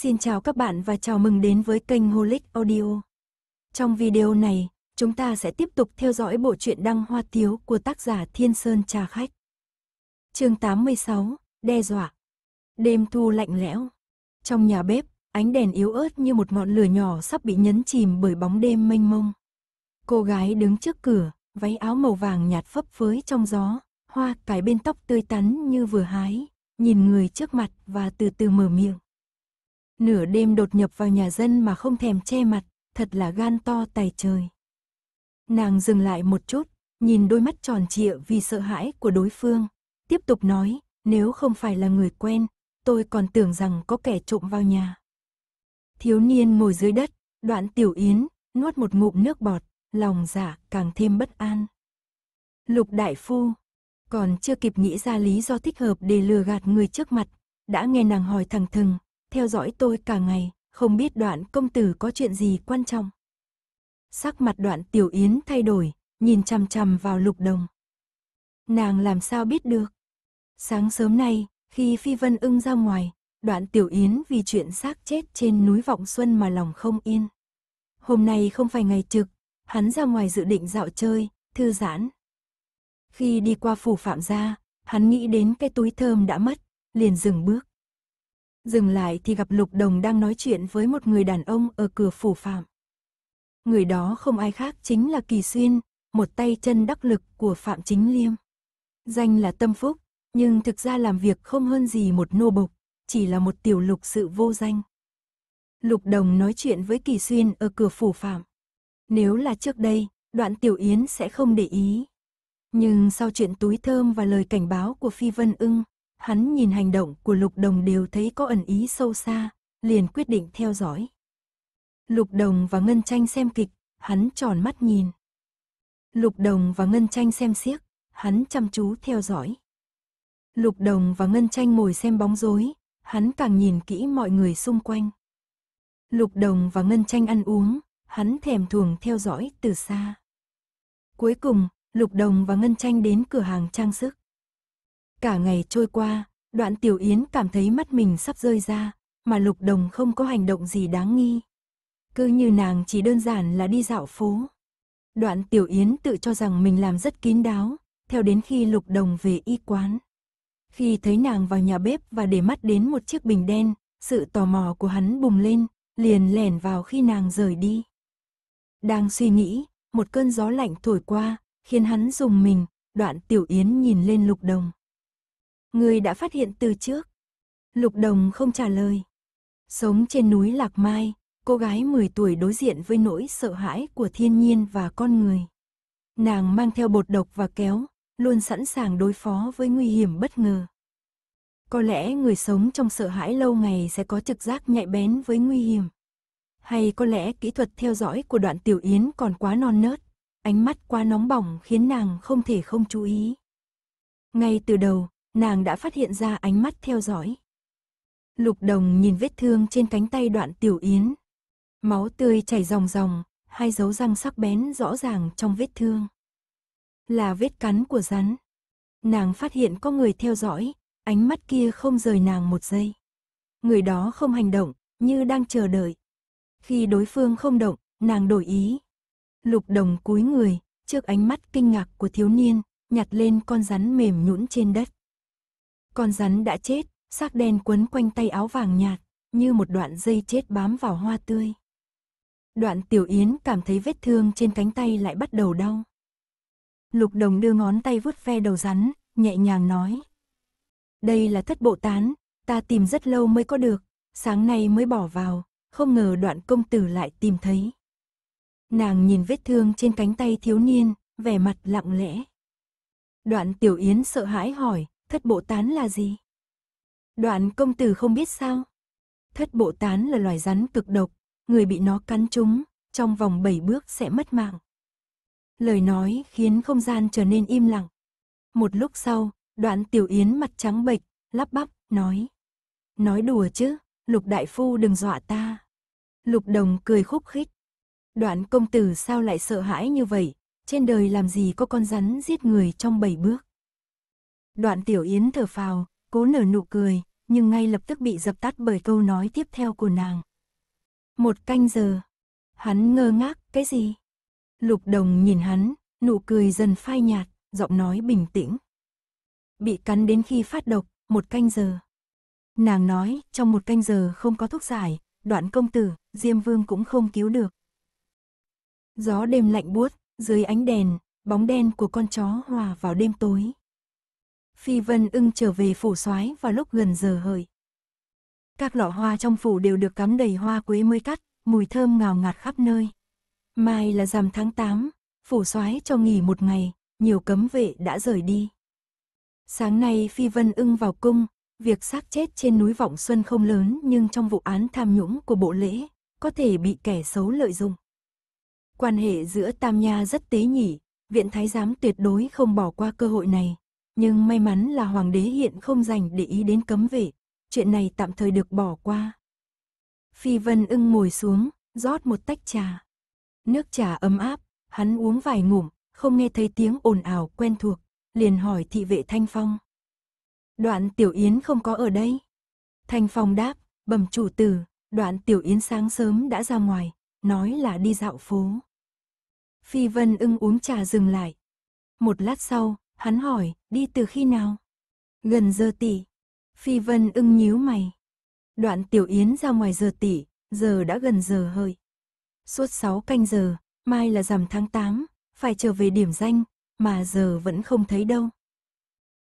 Xin chào các bạn và chào mừng đến với kênh Holic Audio. Trong video này, chúng ta sẽ tiếp tục theo dõi bộ truyện Đăng Hoa Tiếu của tác giả Thiên Sơn Trà Khách. chương 86, Đe dọa. Đêm thu lạnh lẽo. Trong nhà bếp, ánh đèn yếu ớt như một ngọn lửa nhỏ sắp bị nhấn chìm bởi bóng đêm mênh mông. Cô gái đứng trước cửa, váy áo màu vàng nhạt phấp phới trong gió, hoa cài bên tóc tươi tắn như vừa hái, nhìn người trước mặt và từ từ mở miệng nửa đêm đột nhập vào nhà dân mà không thèm che mặt, thật là gan to tài trời. Nàng dừng lại một chút, nhìn đôi mắt tròn trịa vì sợ hãi của đối phương, tiếp tục nói, nếu không phải là người quen, tôi còn tưởng rằng có kẻ trộm vào nhà. Thiếu niên ngồi dưới đất, đoạn tiểu yến, nuốt một ngụm nước bọt, lòng giả dạ càng thêm bất an. Lục đại phu, còn chưa kịp nghĩ ra lý do thích hợp để lừa gạt người trước mặt, đã nghe nàng hỏi thẳng thừng, theo dõi tôi cả ngày, không biết đoạn công tử có chuyện gì quan trọng. Sắc mặt đoạn tiểu yến thay đổi, nhìn chằm chằm vào lục đồng. Nàng làm sao biết được? Sáng sớm nay, khi Phi Vân ưng ra ngoài, đoạn tiểu yến vì chuyện xác chết trên núi Vọng Xuân mà lòng không yên. Hôm nay không phải ngày trực, hắn ra ngoài dự định dạo chơi, thư giãn. Khi đi qua phủ phạm gia, hắn nghĩ đến cái túi thơm đã mất, liền dừng bước dừng lại thì gặp Lục Đồng đang nói chuyện với một người đàn ông ở cửa phủ phạm. Người đó không ai khác chính là Kỳ Xuyên, một tay chân đắc lực của Phạm Chính Liêm. Danh là Tâm Phúc, nhưng thực ra làm việc không hơn gì một nô bộc, chỉ là một tiểu lục sự vô danh. Lục Đồng nói chuyện với Kỳ Xuyên ở cửa phủ phạm. Nếu là trước đây, đoạn Tiểu Yến sẽ không để ý. Nhưng sau chuyện túi thơm và lời cảnh báo của Phi Vân ưng, Hắn nhìn hành động của Lục Đồng đều thấy có ẩn ý sâu xa, liền quyết định theo dõi. Lục Đồng và Ngân Tranh xem kịch, hắn tròn mắt nhìn. Lục Đồng và Ngân Tranh xem xiếc, hắn chăm chú theo dõi. Lục Đồng và Ngân Tranh ngồi xem bóng rối, hắn càng nhìn kỹ mọi người xung quanh. Lục Đồng và Ngân Tranh ăn uống, hắn thèm thuồng theo dõi từ xa. Cuối cùng, Lục Đồng và Ngân Tranh đến cửa hàng trang sức. Cả ngày trôi qua, đoạn Tiểu Yến cảm thấy mắt mình sắp rơi ra, mà Lục Đồng không có hành động gì đáng nghi. Cứ như nàng chỉ đơn giản là đi dạo phố. Đoạn Tiểu Yến tự cho rằng mình làm rất kín đáo, theo đến khi Lục Đồng về y quán. Khi thấy nàng vào nhà bếp và để mắt đến một chiếc bình đen, sự tò mò của hắn bùng lên, liền lẻn vào khi nàng rời đi. Đang suy nghĩ, một cơn gió lạnh thổi qua, khiến hắn dùng mình, đoạn Tiểu Yến nhìn lên Lục Đồng. Ngươi đã phát hiện từ trước. Lục Đồng không trả lời. Sống trên núi Lạc Mai, cô gái 10 tuổi đối diện với nỗi sợ hãi của thiên nhiên và con người. Nàng mang theo bột độc và kéo, luôn sẵn sàng đối phó với nguy hiểm bất ngờ. Có lẽ người sống trong sợ hãi lâu ngày sẽ có trực giác nhạy bén với nguy hiểm. Hay có lẽ kỹ thuật theo dõi của đoạn tiểu yến còn quá non nớt, ánh mắt quá nóng bỏng khiến nàng không thể không chú ý. Ngay từ đầu, nàng đã phát hiện ra ánh mắt theo dõi. Lục đồng nhìn vết thương trên cánh tay đoạn tiểu yến. Máu tươi chảy ròng ròng, hai dấu răng sắc bén rõ ràng trong vết thương. Là vết cắn của rắn. Nàng phát hiện có người theo dõi, ánh mắt kia không rời nàng một giây. Người đó không hành động, như đang chờ đợi. Khi đối phương không động, nàng đổi ý. Lục đồng cúi người, trước ánh mắt kinh ngạc của thiếu niên, nhặt lên con rắn mềm nhũn trên đất. Con rắn đã chết, xác đen quấn quanh tay áo vàng nhạt, như một đoạn dây chết bám vào hoa tươi. Đoạn tiểu yến cảm thấy vết thương trên cánh tay lại bắt đầu đau. Lục đồng đưa ngón tay vuốt ve đầu rắn, nhẹ nhàng nói. Đây là thất bộ tán, ta tìm rất lâu mới có được, sáng nay mới bỏ vào, không ngờ đoạn công tử lại tìm thấy. Nàng nhìn vết thương trên cánh tay thiếu niên, vẻ mặt lặng lẽ. Đoạn tiểu yến sợ hãi hỏi, Thất bộ tán là gì? Đoạn công tử không biết sao? Thất bộ tán là loài rắn cực độc, người bị nó cắn trúng, trong vòng 7 bước sẽ mất mạng. Lời nói khiến không gian trở nên im lặng. Một lúc sau, đoạn tiểu yến mặt trắng bệch, lắp bắp, nói. Nói đùa chứ, lục đại phu đừng dọa ta. Lục đồng cười khúc khích. Đoạn công tử sao lại sợ hãi như vậy, trên đời làm gì có con rắn giết người trong bảy bước. Đoạn Tiểu Yến thở phào, cố nở nụ cười, nhưng ngay lập tức bị dập tắt bởi câu nói tiếp theo của nàng. Một canh giờ. Hắn ngơ ngác, cái gì? Lục đồng nhìn hắn, nụ cười dần phai nhạt, giọng nói bình tĩnh. Bị cắn đến khi phát độc, một canh giờ. Nàng nói, trong một canh giờ không có thuốc giải, đoạn công tử, Diêm Vương cũng không cứu được. Gió đêm lạnh buốt, dưới ánh đèn, bóng đen của con chó hòa vào đêm tối. Phi Vân ưng trở về phủ soái vào lúc gần giờ hợi. Các lọ hoa trong phủ đều được cắm đầy hoa quế mới cắt, mùi thơm ngào ngạt khắp nơi. Mai là rằm tháng 8, phủ soái cho nghỉ một ngày, nhiều cấm vệ đã rời đi. Sáng nay Phi Vân ưng vào cung, việc xác chết trên núi Vọng Xuân không lớn nhưng trong vụ án tham nhũng của bộ lễ, có thể bị kẻ xấu lợi dụng. Quan hệ giữa Tam Nha rất tế nhỉ, viện thái giám tuyệt đối không bỏ qua cơ hội này, nhưng may mắn là hoàng đế hiện không dành để ý đến cấm vệ, chuyện này tạm thời được bỏ qua. Phi Vân ưng ngồi xuống, rót một tách trà. Nước trà ấm áp, hắn uống vài ngụm, không nghe thấy tiếng ồn ào quen thuộc, liền hỏi thị vệ Thanh Phong. Đoạn Tiểu Yến không có ở đây. Thanh Phong đáp, bẩm chủ tử, đoạn Tiểu Yến sáng sớm đã ra ngoài, nói là đi dạo phố. Phi Vân ưng uống trà dừng lại. Một lát sau, Hắn hỏi, đi từ khi nào? Gần giờ tỷ. Phi Vân ưng nhíu mày. Đoạn Tiểu Yến ra ngoài giờ tỷ, giờ đã gần giờ hơi. Suốt 6 canh giờ, mai là rằm tháng 8, phải trở về điểm danh, mà giờ vẫn không thấy đâu.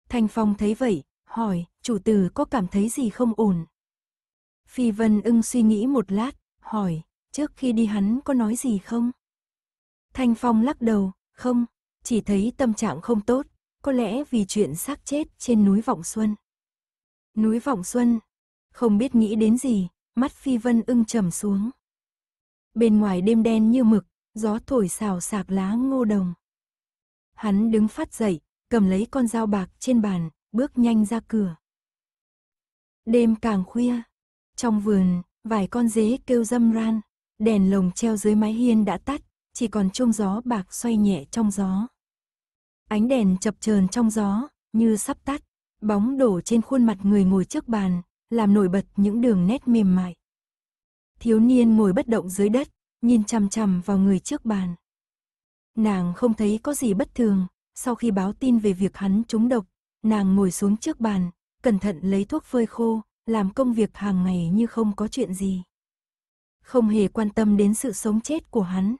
thanh Phong thấy vậy, hỏi, chủ tử có cảm thấy gì không ổn? Phi Vân ưng suy nghĩ một lát, hỏi, trước khi đi hắn có nói gì không? Thanh Phong lắc đầu, không, chỉ thấy tâm trạng không tốt, có lẽ vì chuyện xác chết trên núi Vọng Xuân. Núi Vọng Xuân, không biết nghĩ đến gì, mắt Phi Vân ưng trầm xuống. Bên ngoài đêm đen như mực, gió thổi xào sạc lá ngô đồng. Hắn đứng phát dậy, cầm lấy con dao bạc trên bàn, bước nhanh ra cửa. Đêm càng khuya, trong vườn, vài con dế kêu râm ran, đèn lồng treo dưới mái hiên đã tắt, chỉ còn chuông gió bạc xoay nhẹ trong gió. Ánh đèn chập chờn trong gió, như sắp tắt, bóng đổ trên khuôn mặt người ngồi trước bàn, làm nổi bật những đường nét mềm mại. Thiếu niên ngồi bất động dưới đất, nhìn chằm chằm vào người trước bàn. Nàng không thấy có gì bất thường, sau khi báo tin về việc hắn trúng độc, nàng ngồi xuống trước bàn, cẩn thận lấy thuốc phơi khô, làm công việc hàng ngày như không có chuyện gì. Không hề quan tâm đến sự sống chết của hắn.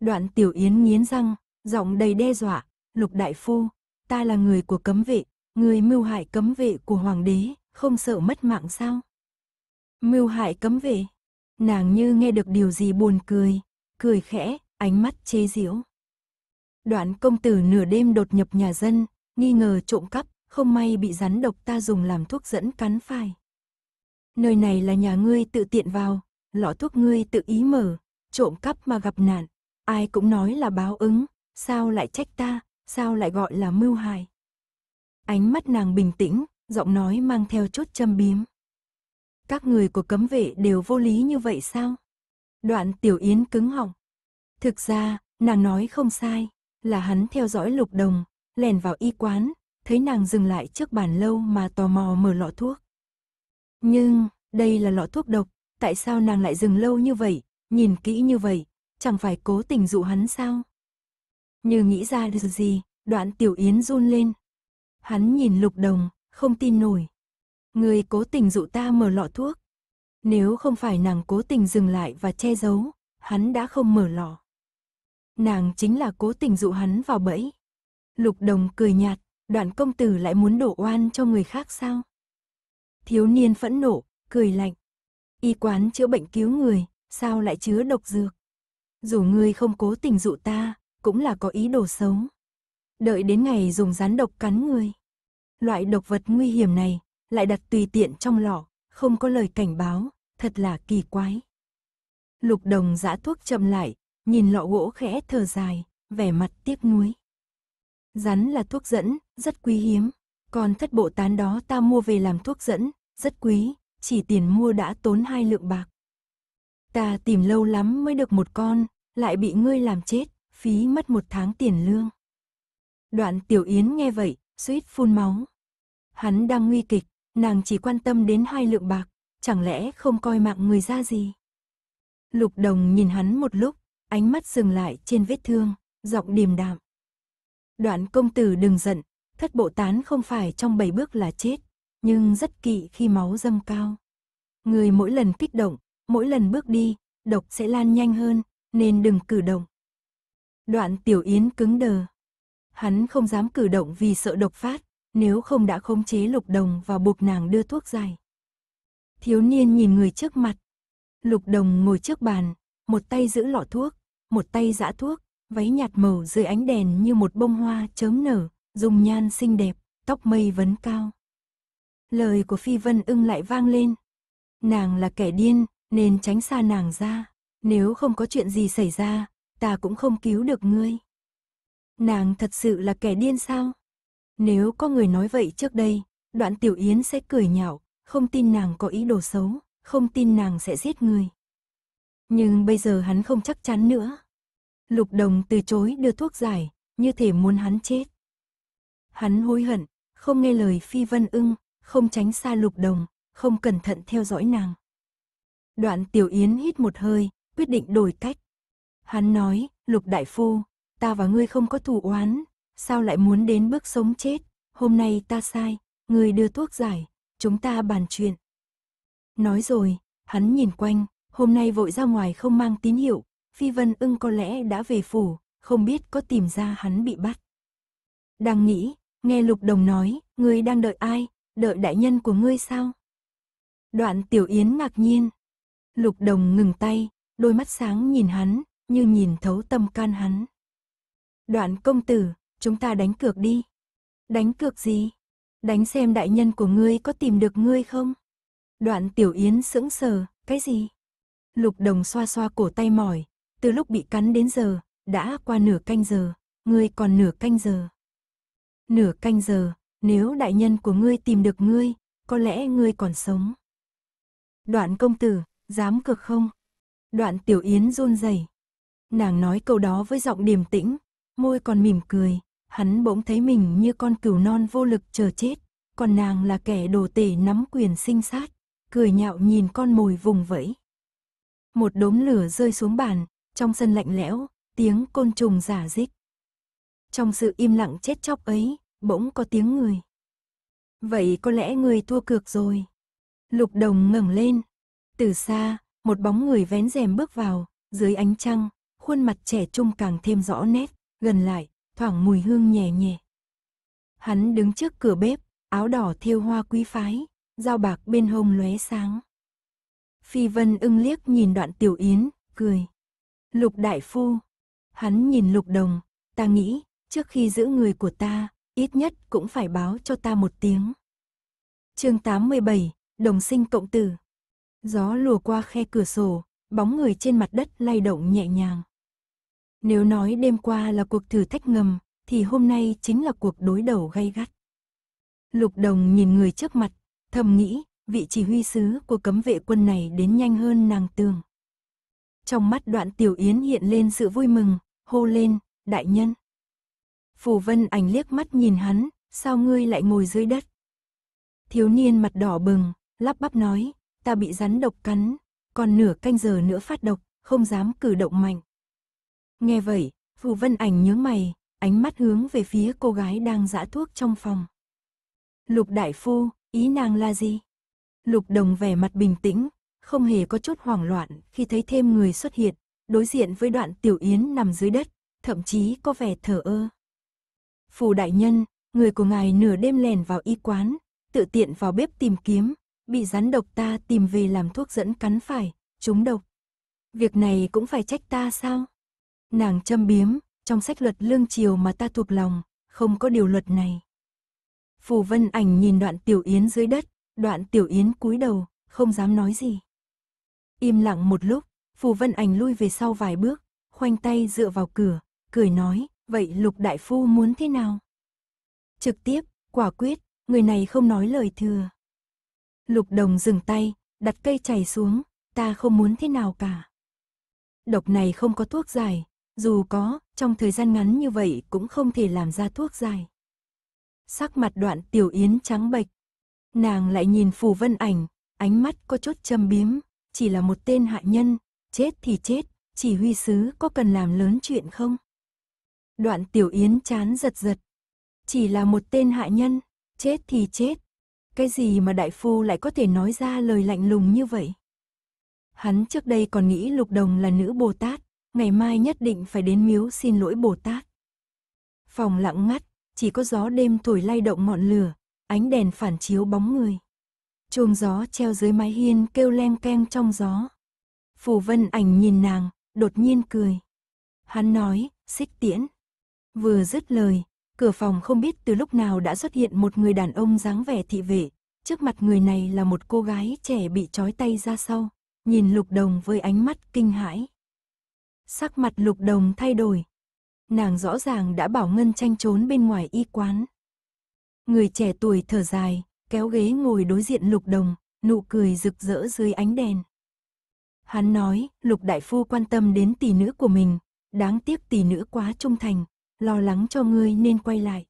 Đoạn tiểu yến nghiến răng, giọng đầy đe dọa, Lục Đại Phu, ta là người của cấm vệ, người mưu hại cấm vệ của hoàng đế, không sợ mất mạng sao? Mưu hại cấm vệ? Nàng như nghe được điều gì buồn cười, cười khẽ, ánh mắt chế giễu. Đoạn công tử nửa đêm đột nhập nhà dân, nghi ngờ trộm cắp, không may bị rắn độc ta dùng làm thuốc dẫn cắn phải. Nơi này là nhà ngươi tự tiện vào, lọ thuốc ngươi tự ý mở, trộm cắp mà gặp nạn, ai cũng nói là báo ứng, sao lại trách ta, sao lại gọi là mưu hại? Ánh mắt nàng bình tĩnh, giọng nói mang theo chút châm biếm. Các người của cấm vệ đều vô lý như vậy sao? Đoạn tiểu yến cứng họng. Thực ra, nàng nói không sai, là hắn theo dõi lục đồng, lèn vào y quán, thấy nàng dừng lại trước bàn lâu mà tò mò mở lọ thuốc. Nhưng, đây là lọ thuốc độc, tại sao nàng lại dừng lâu như vậy, nhìn kỹ như vậy, chẳng phải cố tình dụ hắn sao? như nghĩ ra được gì, đoạn Tiểu Yến run lên. Hắn nhìn Lục Đồng, không tin nổi. Người cố tình dụ ta mở lọ thuốc. Nếu không phải nàng cố tình dừng lại và che giấu, hắn đã không mở lọ. Nàng chính là cố tình dụ hắn vào bẫy. Lục Đồng cười nhạt, đoạn công tử lại muốn đổ oan cho người khác sao? Thiếu niên phẫn nộ, cười lạnh. Y quán chữa bệnh cứu người, sao lại chứa độc dược? Dù ngươi không cố tình dụ ta, cũng là có ý đồ xấu. Đợi đến ngày dùng rắn độc cắn người. Loại độc vật nguy hiểm này, lại đặt tùy tiện trong lọ, không có lời cảnh báo, thật là kỳ quái. Lục đồng giã thuốc chậm lại, nhìn lọ gỗ khẽ thở dài, vẻ mặt tiếc nuối. Rắn là thuốc dẫn, rất quý hiếm, còn thất bộ tán đó ta mua về làm thuốc dẫn, rất quý, chỉ tiền mua đã tốn hai lượng bạc. Ta tìm lâu lắm mới được một con, lại bị ngươi làm chết, phí mất một tháng tiền lương. Đoạn Tiểu Yến nghe vậy, suýt phun máu. Hắn đang nguy kịch, nàng chỉ quan tâm đến hai lượng bạc, chẳng lẽ không coi mạng người ra gì. Lục đồng nhìn hắn một lúc, ánh mắt dừng lại trên vết thương, giọng điềm đạm. Đoạn công tử đừng giận, thất bộ tán không phải trong bảy bước là chết, nhưng rất kỵ khi máu dâng cao. Người mỗi lần kích động, mỗi lần bước đi, độc sẽ lan nhanh hơn, nên đừng cử động. Đoạn tiểu yến cứng đờ. Hắn không dám cử động vì sợ độc phát, nếu không đã khống chế lục đồng và buộc nàng đưa thuốc giải. Thiếu niên nhìn người trước mặt. Lục đồng ngồi trước bàn, một tay giữ lọ thuốc, một tay giã thuốc, váy nhạt màu dưới ánh đèn như một bông hoa chớm nở, dùng nhan xinh đẹp, tóc mây vấn cao. Lời của Phi Vân ưng lại vang lên. Nàng là kẻ điên, nên tránh xa nàng ra. Nếu không có chuyện gì xảy ra, ta cũng không cứu được ngươi. Nàng thật sự là kẻ điên sao? Nếu có người nói vậy trước đây, đoạn tiểu yến sẽ cười nhạo, không tin nàng có ý đồ xấu, không tin nàng sẽ giết người. Nhưng bây giờ hắn không chắc chắn nữa. Lục đồng từ chối đưa thuốc giải, như thể muốn hắn chết. Hắn hối hận, không nghe lời phi vân ưng, không tránh xa lục đồng, không cẩn thận theo dõi nàng. Đoạn tiểu yến hít một hơi, quyết định đổi cách. Hắn nói, Lục Đại Phu, ta và ngươi không có thủ oán, sao lại muốn đến bước sống chết, hôm nay ta sai, ngươi đưa thuốc giải, chúng ta bàn chuyện. Nói rồi, hắn nhìn quanh, hôm nay vội ra ngoài không mang tín hiệu, Phi Vân ưng có lẽ đã về phủ, không biết có tìm ra hắn bị bắt. Đang nghĩ, nghe Lục Đồng nói, ngươi đang đợi ai, đợi đại nhân của ngươi sao? Đoạn Tiểu Yến ngạc nhiên. Lục Đồng ngừng tay, đôi mắt sáng nhìn hắn, như nhìn thấu tâm can hắn. Đoạn công tử, chúng ta đánh cược đi. Đánh cược gì? Đánh xem đại nhân của ngươi có tìm được ngươi không? Đoạn tiểu yến sững sờ, cái gì? Lục đồng xoa xoa cổ tay mỏi, từ lúc bị cắn đến giờ, đã qua nửa canh giờ, ngươi còn nửa canh giờ. Nửa canh giờ, nếu đại nhân của ngươi tìm được ngươi, có lẽ ngươi còn sống. Đoạn công tử, dám cược không? Đoạn tiểu yến run rẩy Nàng nói câu đó với giọng điềm tĩnh, môi còn mỉm cười, hắn bỗng thấy mình như con cừu non vô lực chờ chết, còn nàng là kẻ đồ tể nắm quyền sinh sát, cười nhạo nhìn con mồi vùng vẫy. Một đốm lửa rơi xuống bàn, trong sân lạnh lẽo, tiếng côn trùng giả dích. Trong sự im lặng chết chóc ấy, bỗng có tiếng người. Vậy có lẽ người thua cược rồi. Lục đồng ngẩng lên. Từ xa, một bóng người vén rèm bước vào, dưới ánh trăng, khuôn mặt trẻ trung càng thêm rõ nét, gần lại, thoảng mùi hương nhẹ nhẹ. Hắn đứng trước cửa bếp, áo đỏ thiêu hoa quý phái, dao bạc bên hông lóe sáng. Phi Vân ưng liếc nhìn đoạn tiểu yến, cười. Lục đại phu. Hắn nhìn lục đồng, ta nghĩ, trước khi giữ người của ta, ít nhất cũng phải báo cho ta một tiếng. chương 87, đồng sinh cộng tử. Gió lùa qua khe cửa sổ, bóng người trên mặt đất lay động nhẹ nhàng. Nếu nói đêm qua là cuộc thử thách ngầm, thì hôm nay chính là cuộc đối đầu gay gắt. Lục Đồng nhìn người trước mặt, thầm nghĩ, vị chỉ huy sứ của cấm vệ quân này đến nhanh hơn nàng tường. Trong mắt đoạn tiểu yến hiện lên sự vui mừng, hô lên, đại nhân. Phù vân ảnh liếc mắt nhìn hắn, sao ngươi lại ngồi dưới đất? Thiếu niên mặt đỏ bừng, lắp bắp nói, ta bị rắn độc cắn, còn nửa canh giờ nữa phát độc, không dám cử động mạnh. Nghe vậy, Phù Vân Ảnh nhướng mày, ánh mắt hướng về phía cô gái đang dã thuốc trong phòng. Lục Đại Phu, ý nàng là gì? Lục Đồng vẻ mặt bình tĩnh, không hề có chút hoảng loạn khi thấy thêm người xuất hiện, đối diện với đoạn Tiểu Yến nằm dưới đất, thậm chí có vẻ thở ơ. Phù Đại Nhân, người của ngài nửa đêm lèn vào y quán, tự tiện vào bếp tìm kiếm, bị rắn độc ta tìm về làm thuốc dẫn cắn phải, trúng độc. Việc này cũng phải trách ta sao? Nàng châm biếm, trong sách luật lương triều mà ta thuộc lòng, không có điều luật này. Phù Vân Ảnh nhìn đoạn Tiểu Yến dưới đất, đoạn Tiểu Yến cúi đầu, không dám nói gì. Im lặng một lúc, Phù Vân Ảnh lui về sau vài bước, khoanh tay dựa vào cửa, cười nói, vậy Lục Đại Phu muốn thế nào? Trực tiếp, quả quyết, người này không nói lời thừa. Lục Đồng dừng tay, đặt cây chảy xuống, ta không muốn thế nào cả. Độc này không có thuốc giải, dù có, trong thời gian ngắn như vậy cũng không thể làm ra thuốc dài. Sắc mặt đoạn tiểu yến trắng bệch. Nàng lại nhìn phù vân ảnh, ánh mắt có chút châm biếm, chỉ là một tên hại nhân, chết thì chết, chỉ huy sứ có cần làm lớn chuyện không? Đoạn tiểu yến chán giật giật. Chỉ là một tên hại nhân, chết thì chết. Cái gì mà đại phu lại có thể nói ra lời lạnh lùng như vậy? Hắn trước đây còn nghĩ lục đồng là nữ Bồ Tát, ngày mai nhất định phải đến miếu xin lỗi Bồ Tát. Phòng lặng ngắt, chỉ có gió đêm thổi lay động ngọn lửa, ánh đèn phản chiếu bóng người. Chuông gió treo dưới mái hiên kêu leng keng trong gió. Phù Vân Ảnh nhìn nàng, đột nhiên cười. Hắn nói, xích tiễn. Vừa dứt lời, cửa phòng không biết từ lúc nào đã xuất hiện một người đàn ông dáng vẻ thị vệ. Trước mặt người này là một cô gái trẻ bị trói tay ra sau, nhìn lục đồng với ánh mắt kinh hãi sắc mặt lục đồng thay đổi. Nàng rõ ràng đã bảo Ngân tranh trốn bên ngoài y quán. Người trẻ tuổi thở dài, kéo ghế ngồi đối diện lục đồng, nụ cười rực rỡ dưới ánh đèn. Hắn nói, lục đại phu quan tâm đến tỷ nữ của mình, đáng tiếc tỷ nữ quá trung thành, lo lắng cho ngươi nên quay lại.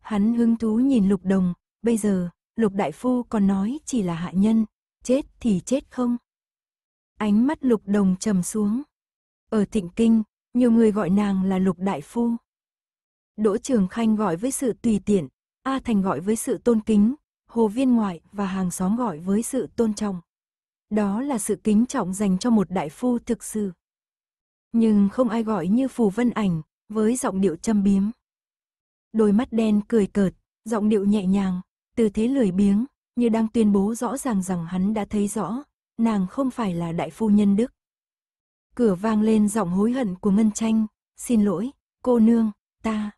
Hắn hứng thú nhìn lục đồng, bây giờ, lục đại phu còn nói chỉ là hạ nhân, chết thì chết không. Ánh mắt lục đồng trầm xuống. Ở Thịnh Kinh, nhiều người gọi nàng là Lục Đại Phu. Đỗ Trường Khanh gọi với sự tùy tiện, A Thành gọi với sự tôn kính, Hồ Viên Ngoại và hàng xóm gọi với sự tôn trọng. Đó là sự kính trọng dành cho một đại phu thực sự. Nhưng không ai gọi như Phù Vân Ảnh, với giọng điệu châm biếm. Đôi mắt đen cười cợt, giọng điệu nhẹ nhàng, tư thế lười biếng, như đang tuyên bố rõ ràng rằng hắn đã thấy rõ, nàng không phải là đại phu nhân đức. Cửa vang lên giọng hối hận của Ngân Tranh, xin lỗi, cô nương, ta.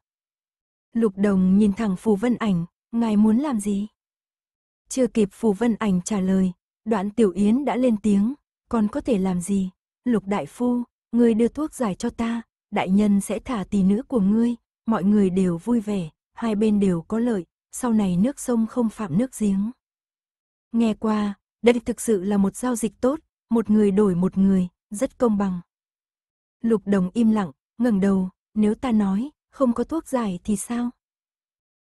Lục đồng nhìn thẳng Phù Vân Ảnh, ngài muốn làm gì? Chưa kịp Phù Vân Ảnh trả lời, đoạn Tiểu Yến đã lên tiếng, còn có thể làm gì? Lục Đại Phu, ngươi đưa thuốc giải cho ta, đại nhân sẽ thả tỷ nữ của ngươi, mọi người đều vui vẻ, hai bên đều có lợi, sau này nước sông không phạm nước giếng. Nghe qua, đây thực sự là một giao dịch tốt, một người đổi một người, rất công bằng. Lục Đồng im lặng, ngẩng đầu, nếu ta nói, không có thuốc giải thì sao?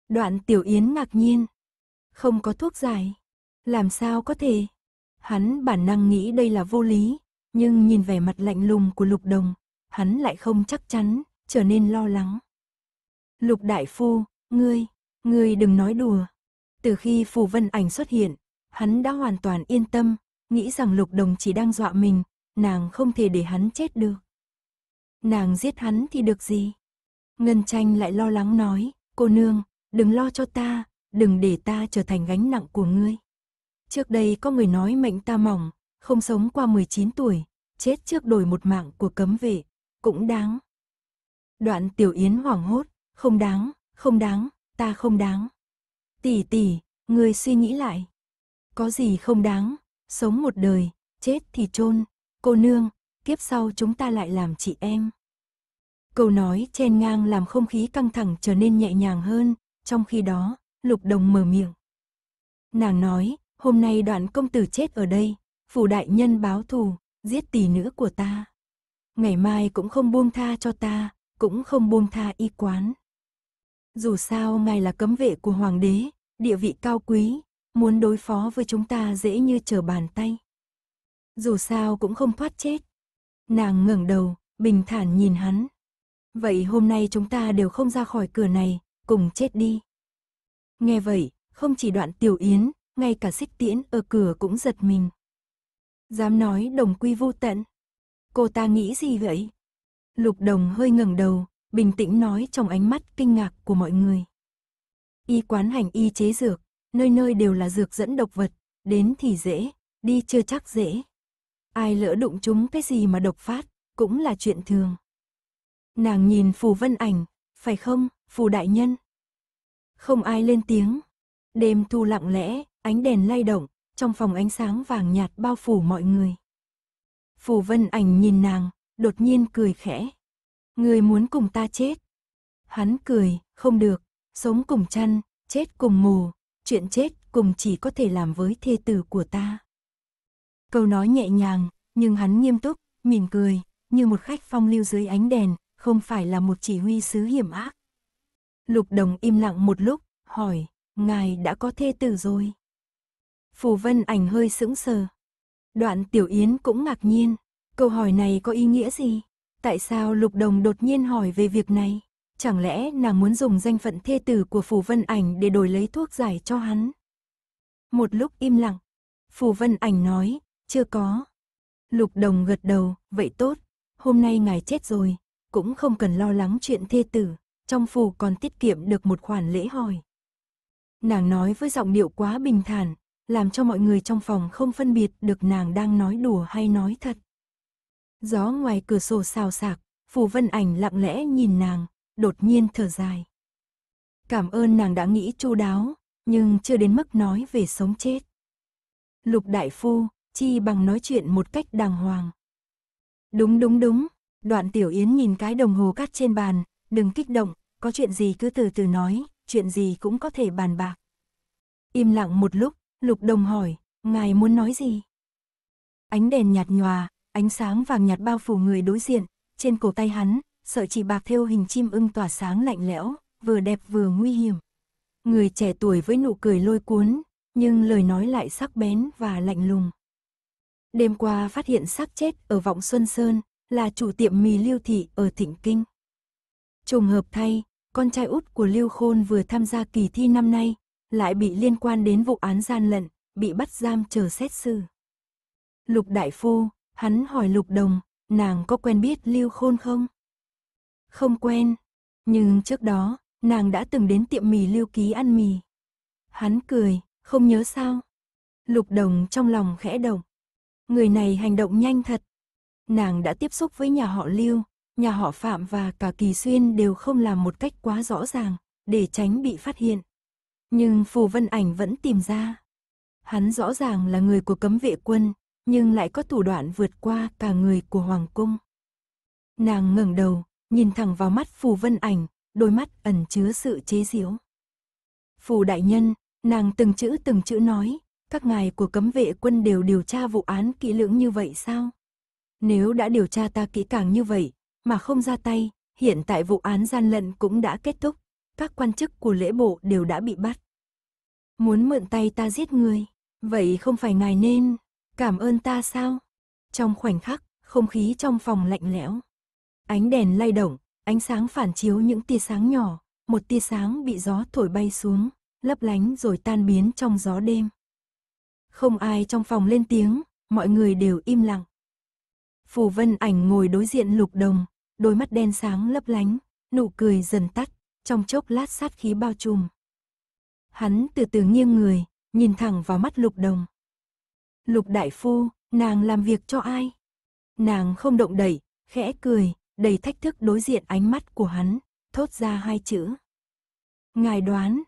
Đoạn Tiểu Yến ngạc nhiên. Không có thuốc giải? Làm sao có thể? Hắn bản năng nghĩ đây là vô lý, nhưng nhìn vẻ mặt lạnh lùng của Lục Đồng, hắn lại không chắc chắn, trở nên lo lắng. Lục Đại Phu, ngươi, ngươi đừng nói đùa. Từ khi Phù Vân Ảnh xuất hiện, hắn đã hoàn toàn yên tâm, nghĩ rằng Lục Đồng chỉ đang dọa mình, nàng không thể để hắn chết được. Nàng giết hắn thì được gì? Ngân tranh lại lo lắng nói, cô nương, đừng lo cho ta, đừng để ta trở thành gánh nặng của ngươi. Trước đây có người nói mệnh ta mỏng, không sống qua 19 tuổi, chết trước đổi một mạng của cấm vệ, cũng đáng. Đoạn tiểu yến hoảng hốt, không đáng, không đáng, ta không đáng. Tỷ tỷ, ngươi suy nghĩ lại. Có gì không đáng, sống một đời, chết thì chôn, cô nương, kiếp sau chúng ta lại làm chị em. Câu nói chen ngang làm không khí căng thẳng trở nên nhẹ nhàng hơn, trong khi đó, lục đồng mở miệng. Nàng nói, hôm nay đoạn công tử chết ở đây, phủ đại nhân báo thù, giết tỷ nữ của ta. Ngày mai cũng không buông tha cho ta, cũng không buông tha y quán. Dù sao ngài là cấm vệ của hoàng đế, địa vị cao quý, muốn đối phó với chúng ta dễ như trở bàn tay dù sao cũng không thoát chết. Nàng ngẩng đầu, bình thản nhìn hắn. Vậy hôm nay chúng ta đều không ra khỏi cửa này, cùng chết đi. Nghe vậy, không chỉ đoạn tiểu yến, ngay cả xích tiễn ở cửa cũng giật mình. Dám nói đồng quy vô tận. Cô ta nghĩ gì vậy? Lục đồng hơi ngẩng đầu, bình tĩnh nói trong ánh mắt kinh ngạc của mọi người. Y quán hành y chế dược, nơi nơi đều là dược dẫn độc vật, đến thì dễ, đi chưa chắc dễ. Ai lỡ đụng chúng cái gì mà độc phát, cũng là chuyện thường. Nàng nhìn phù vân ảnh, phải không, phù đại nhân? Không ai lên tiếng. Đêm thu lặng lẽ, ánh đèn lay động, trong phòng ánh sáng vàng nhạt bao phủ mọi người. Phù vân ảnh nhìn nàng, đột nhiên cười khẽ. Người muốn cùng ta chết. Hắn cười, không được, sống cùng chăn, chết cùng mù, chuyện chết cùng chỉ có thể làm với thê tử của ta. Câu nói nhẹ nhàng, nhưng hắn nghiêm túc, mỉm cười, như một khách phong lưu dưới ánh đèn, không phải là một chỉ huy sứ hiểm ác. Lục đồng im lặng một lúc, hỏi, ngài đã có thê tử rồi. Phù vân ảnh hơi sững sờ. Đoạn tiểu yến cũng ngạc nhiên, câu hỏi này có ý nghĩa gì? Tại sao lục đồng đột nhiên hỏi về việc này? Chẳng lẽ nàng muốn dùng danh phận thê tử của phù vân ảnh để đổi lấy thuốc giải cho hắn? Một lúc im lặng, phù vân ảnh nói, chưa có. Lục đồng gật đầu, vậy tốt, hôm nay ngài chết rồi, cũng không cần lo lắng chuyện thê tử, trong phủ còn tiết kiệm được một khoản lễ hỏi. Nàng nói với giọng điệu quá bình thản, làm cho mọi người trong phòng không phân biệt được nàng đang nói đùa hay nói thật. Gió ngoài cửa sổ xào xạc, phù vân ảnh lặng lẽ nhìn nàng, đột nhiên thở dài. Cảm ơn nàng đã nghĩ chu đáo, nhưng chưa đến mức nói về sống chết. Lục đại phu, chi bằng nói chuyện một cách đàng hoàng. Đúng đúng đúng, đoạn tiểu yến nhìn cái đồng hồ cắt trên bàn, đừng kích động, có chuyện gì cứ từ từ nói, chuyện gì cũng có thể bàn bạc. Im lặng một lúc, lục đồng hỏi, ngài muốn nói gì? Ánh đèn nhạt nhòa, ánh sáng vàng nhạt bao phủ người đối diện, trên cổ tay hắn, sợi chỉ bạc theo hình chim ưng tỏa sáng lạnh lẽo, vừa đẹp vừa nguy hiểm. Người trẻ tuổi với nụ cười lôi cuốn, nhưng lời nói lại sắc bén và lạnh lùng. Đêm qua phát hiện xác chết ở Vọng Xuân Sơn là chủ tiệm mì Lưu Thị ở Thịnh Kinh. Trùng hợp thay, con trai út của Lưu Khôn vừa tham gia kỳ thi năm nay, lại bị liên quan đến vụ án gian lận, bị bắt giam chờ xét xử. Lục Đại Phu, hắn hỏi Lục Đồng, nàng có quen biết Lưu Khôn không? Không quen, nhưng trước đó, nàng đã từng đến tiệm mì Lưu Ký ăn mì. Hắn cười, không nhớ sao? Lục Đồng trong lòng khẽ động. Người này hành động nhanh thật. Nàng đã tiếp xúc với nhà họ Lưu, nhà họ Phạm và cả Kỳ Xuyên đều không làm một cách quá rõ ràng, để tránh bị phát hiện. Nhưng Phù Vân Ảnh vẫn tìm ra. Hắn rõ ràng là người của cấm vệ quân, nhưng lại có thủ đoạn vượt qua cả người của Hoàng Cung. Nàng ngẩng đầu, nhìn thẳng vào mắt Phù Vân Ảnh, đôi mắt ẩn chứa sự chế giễu. Phù Đại Nhân, nàng từng chữ từng chữ nói, các ngài của cấm vệ quân đều điều tra vụ án kỹ lưỡng như vậy sao? Nếu đã điều tra ta kỹ càng như vậy, mà không ra tay, hiện tại vụ án gian lận cũng đã kết thúc, các quan chức của lễ bộ đều đã bị bắt. Muốn mượn tay ta giết người, vậy không phải ngài nên cảm ơn ta sao? Trong khoảnh khắc, không khí trong phòng lạnh lẽo. Ánh đèn lay động, ánh sáng phản chiếu những tia sáng nhỏ, một tia sáng bị gió thổi bay xuống, lấp lánh rồi tan biến trong gió đêm. Không ai trong phòng lên tiếng, mọi người đều im lặng. Phù Vân Ảnh ngồi đối diện Lục Đồng, đôi mắt đen sáng lấp lánh, nụ cười dần tắt, trong chốc lát sát khí bao trùm. Hắn từ từ nghiêng người, nhìn thẳng vào mắt Lục Đồng. Lục Đại Phu, nàng làm việc cho ai? Nàng không động đẩy, khẽ cười, đầy thách thức đối diện ánh mắt của hắn, thốt ra hai chữ. Ngài đoán,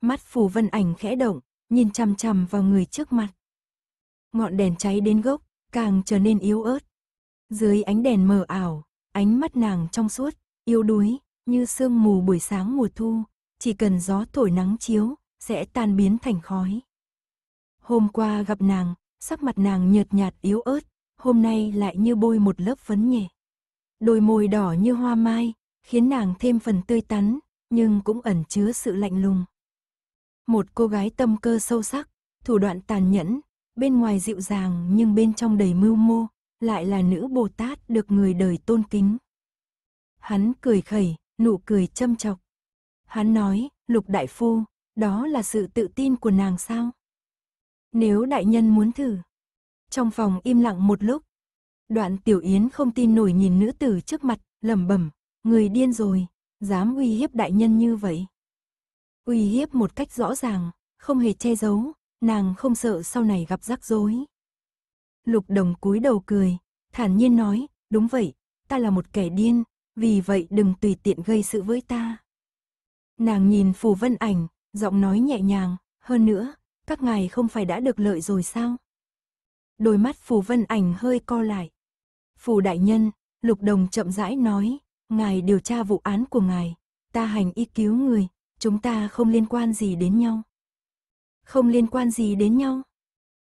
mắt Phù Vân Ảnh khẽ động, nhìn chằm chằm vào người trước mặt. Ngọn đèn cháy đến gốc, càng trở nên yếu ớt. Dưới ánh đèn mờ ảo, ánh mắt nàng trong suốt, yếu đuối, như sương mù buổi sáng mùa thu, chỉ cần gió thổi nắng chiếu, sẽ tan biến thành khói. Hôm qua gặp nàng, sắc mặt nàng nhợt nhạt yếu ớt, hôm nay lại như bôi một lớp phấn nhẹ. Đôi môi đỏ như hoa mai, khiến nàng thêm phần tươi tắn, nhưng cũng ẩn chứa sự lạnh lùng một cô gái tâm cơ sâu sắc, thủ đoạn tàn nhẫn, bên ngoài dịu dàng nhưng bên trong đầy mưu mô, lại là nữ Bồ Tát được người đời tôn kính. Hắn cười khẩy, nụ cười châm chọc. Hắn nói, Lục Đại Phu, đó là sự tự tin của nàng sao? Nếu đại nhân muốn thử. Trong phòng im lặng một lúc, đoạn tiểu yến không tin nổi nhìn nữ tử trước mặt, lẩm bẩm, người điên rồi, dám uy hiếp đại nhân như vậy uy hiếp một cách rõ ràng, không hề che giấu, nàng không sợ sau này gặp rắc rối. Lục đồng cúi đầu cười, thản nhiên nói, đúng vậy, ta là một kẻ điên, vì vậy đừng tùy tiện gây sự với ta. Nàng nhìn phù vân ảnh, giọng nói nhẹ nhàng, hơn nữa, các ngài không phải đã được lợi rồi sao? Đôi mắt phù vân ảnh hơi co lại. Phù đại nhân, lục đồng chậm rãi nói, ngài điều tra vụ án của ngài, ta hành ý cứu người, Chúng ta không liên quan gì đến nhau. Không liên quan gì đến nhau.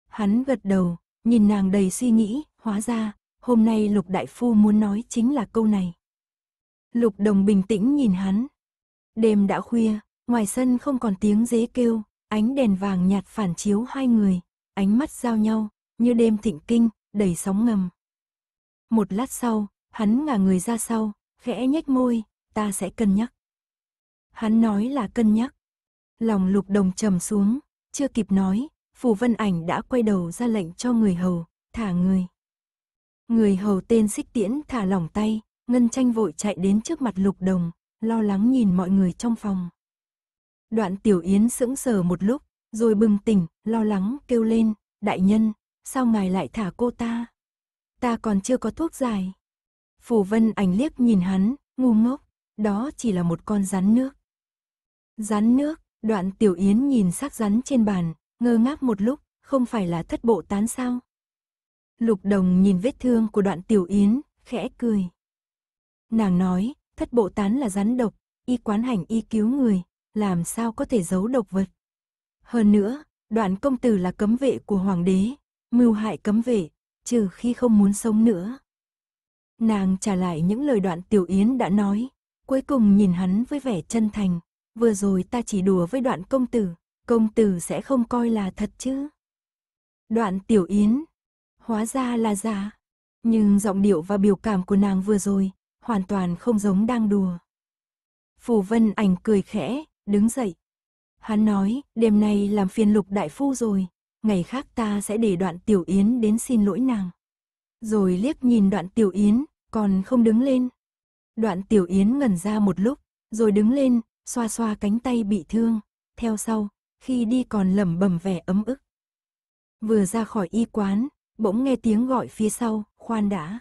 Hắn gật đầu, nhìn nàng đầy suy nghĩ, hóa ra, hôm nay Lục Đại Phu muốn nói chính là câu này. Lục Đồng bình tĩnh nhìn hắn. Đêm đã khuya, ngoài sân không còn tiếng dế kêu, ánh đèn vàng nhạt phản chiếu hai người, ánh mắt giao nhau, như đêm thịnh kinh, đầy sóng ngầm. Một lát sau, hắn ngả người ra sau, khẽ nhếch môi, ta sẽ cân nhắc hắn nói là cân nhắc. Lòng lục đồng trầm xuống, chưa kịp nói, phù vân ảnh đã quay đầu ra lệnh cho người hầu, thả người. Người hầu tên xích tiễn thả lỏng tay, ngân tranh vội chạy đến trước mặt lục đồng, lo lắng nhìn mọi người trong phòng. Đoạn tiểu yến sững sờ một lúc, rồi bừng tỉnh, lo lắng kêu lên, đại nhân, sao ngài lại thả cô ta? Ta còn chưa có thuốc giải. Phù vân ảnh liếc nhìn hắn, ngu ngốc, đó chỉ là một con rắn nước. Rắn nước, đoạn tiểu yến nhìn xác rắn trên bàn, ngơ ngác một lúc, không phải là thất bộ tán sao. Lục đồng nhìn vết thương của đoạn tiểu yến, khẽ cười. Nàng nói, thất bộ tán là rắn độc, y quán hành y cứu người, làm sao có thể giấu độc vật. Hơn nữa, đoạn công tử là cấm vệ của hoàng đế, mưu hại cấm vệ, trừ khi không muốn sống nữa. Nàng trả lại những lời đoạn tiểu yến đã nói, cuối cùng nhìn hắn với vẻ chân thành, vừa rồi ta chỉ đùa với đoạn công tử, công tử sẽ không coi là thật chứ. Đoạn tiểu yến, hóa ra là giả, nhưng giọng điệu và biểu cảm của nàng vừa rồi, hoàn toàn không giống đang đùa. Phù vân ảnh cười khẽ, đứng dậy. Hắn nói, đêm nay làm phiền lục đại phu rồi, ngày khác ta sẽ để đoạn tiểu yến đến xin lỗi nàng. Rồi liếc nhìn đoạn tiểu yến, còn không đứng lên. Đoạn tiểu yến ngẩn ra một lúc, rồi đứng lên, xoa xoa cánh tay bị thương, theo sau, khi đi còn lẩm bẩm vẻ ấm ức. Vừa ra khỏi y quán, bỗng nghe tiếng gọi phía sau, khoan đã.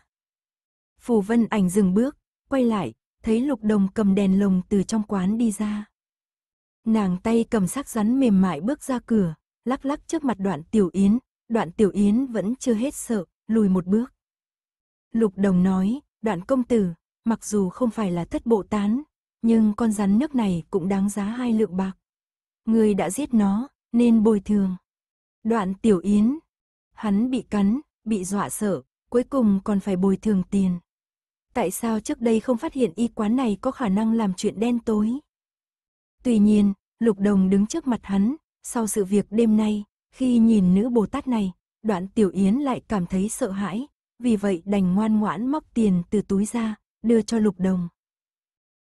Phù Vân Ảnh dừng bước, quay lại, thấy Lục Đồng cầm đèn lồng từ trong quán đi ra. Nàng tay cầm sắc rắn mềm mại bước ra cửa, lắc lắc trước mặt Đoạn Tiểu Yến, Đoạn Tiểu Yến vẫn chưa hết sợ, lùi một bước. Lục Đồng nói, Đoạn công tử, mặc dù không phải là thất bộ tán, nhưng con rắn nước này cũng đáng giá hai lượng bạc. Người đã giết nó, nên bồi thường. Đoạn tiểu yến, hắn bị cắn, bị dọa sợ, cuối cùng còn phải bồi thường tiền. Tại sao trước đây không phát hiện y quán này có khả năng làm chuyện đen tối? Tuy nhiên, Lục Đồng đứng trước mặt hắn, sau sự việc đêm nay, khi nhìn nữ Bồ Tát này, đoạn tiểu yến lại cảm thấy sợ hãi, vì vậy đành ngoan ngoãn móc tiền từ túi ra, đưa cho Lục Đồng.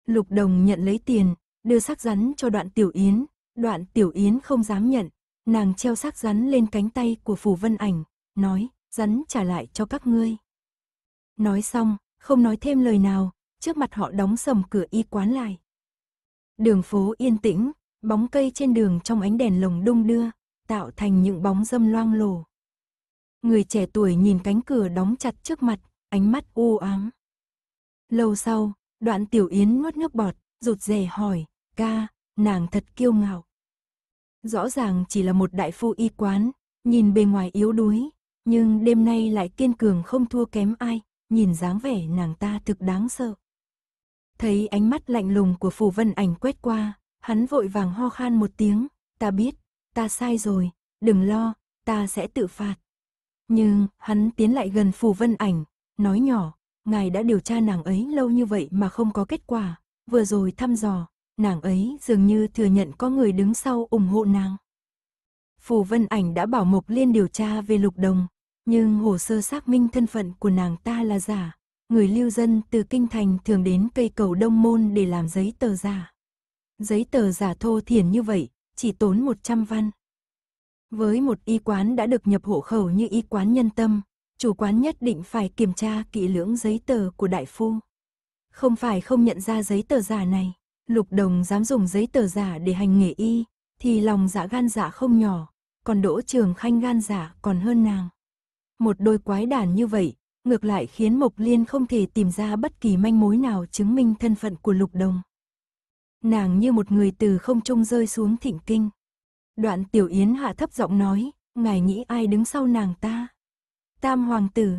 Lục Đồng nhận lấy tiền, đưa sắc rắn cho đoạn Tiểu Yến, đoạn Tiểu Yến không dám nhận, nàng treo sắc rắn lên cánh tay của Phù Vân Ảnh, nói, rắn trả lại cho các ngươi. Nói xong, không nói thêm lời nào, trước mặt họ đóng sầm cửa y quán lại. Đường phố yên tĩnh, bóng cây trên đường trong ánh đèn lồng đung đưa, tạo thành những bóng dâm loang lổ. Người trẻ tuổi nhìn cánh cửa đóng chặt trước mặt, ánh mắt u ám. Lâu sau, Đoạn Tiểu Yến nuốt nước bọt, rụt rè hỏi, ca, nàng thật kiêu ngạo. Rõ ràng chỉ là một đại phu y quán, nhìn bề ngoài yếu đuối, nhưng đêm nay lại kiên cường không thua kém ai, nhìn dáng vẻ nàng ta thực đáng sợ. Thấy ánh mắt lạnh lùng của phù vân ảnh quét qua, hắn vội vàng ho khan một tiếng, ta biết, ta sai rồi, đừng lo, ta sẽ tự phạt. Nhưng, hắn tiến lại gần phù vân ảnh, nói nhỏ, ngài đã điều tra nàng ấy lâu như vậy mà không có kết quả, vừa rồi thăm dò, nàng ấy dường như thừa nhận có người đứng sau ủng hộ nàng. Phù Vân Ảnh đã bảo Mộc Liên điều tra về Lục Đồng, nhưng hồ sơ xác minh thân phận của nàng ta là giả. Người lưu dân từ Kinh Thành thường đến cây cầu Đông Môn để làm giấy tờ giả. Giấy tờ giả thô thiển như vậy, chỉ tốn 100 văn. Với một y quán đã được nhập hộ khẩu như y quán nhân tâm, chủ quán nhất định phải kiểm tra kỹ lưỡng giấy tờ của đại phu. Không phải không nhận ra giấy tờ giả này, lục đồng dám dùng giấy tờ giả để hành nghề y, thì lòng dạ gan dạ không nhỏ, còn đỗ trường khanh gan dạ còn hơn nàng. Một đôi quái đàn như vậy, ngược lại khiến Mộc Liên không thể tìm ra bất kỳ manh mối nào chứng minh thân phận của lục đồng. Nàng như một người từ không trung rơi xuống thịnh kinh. Đoạn tiểu yến hạ thấp giọng nói, ngài nghĩ ai đứng sau nàng ta? Tam hoàng tử.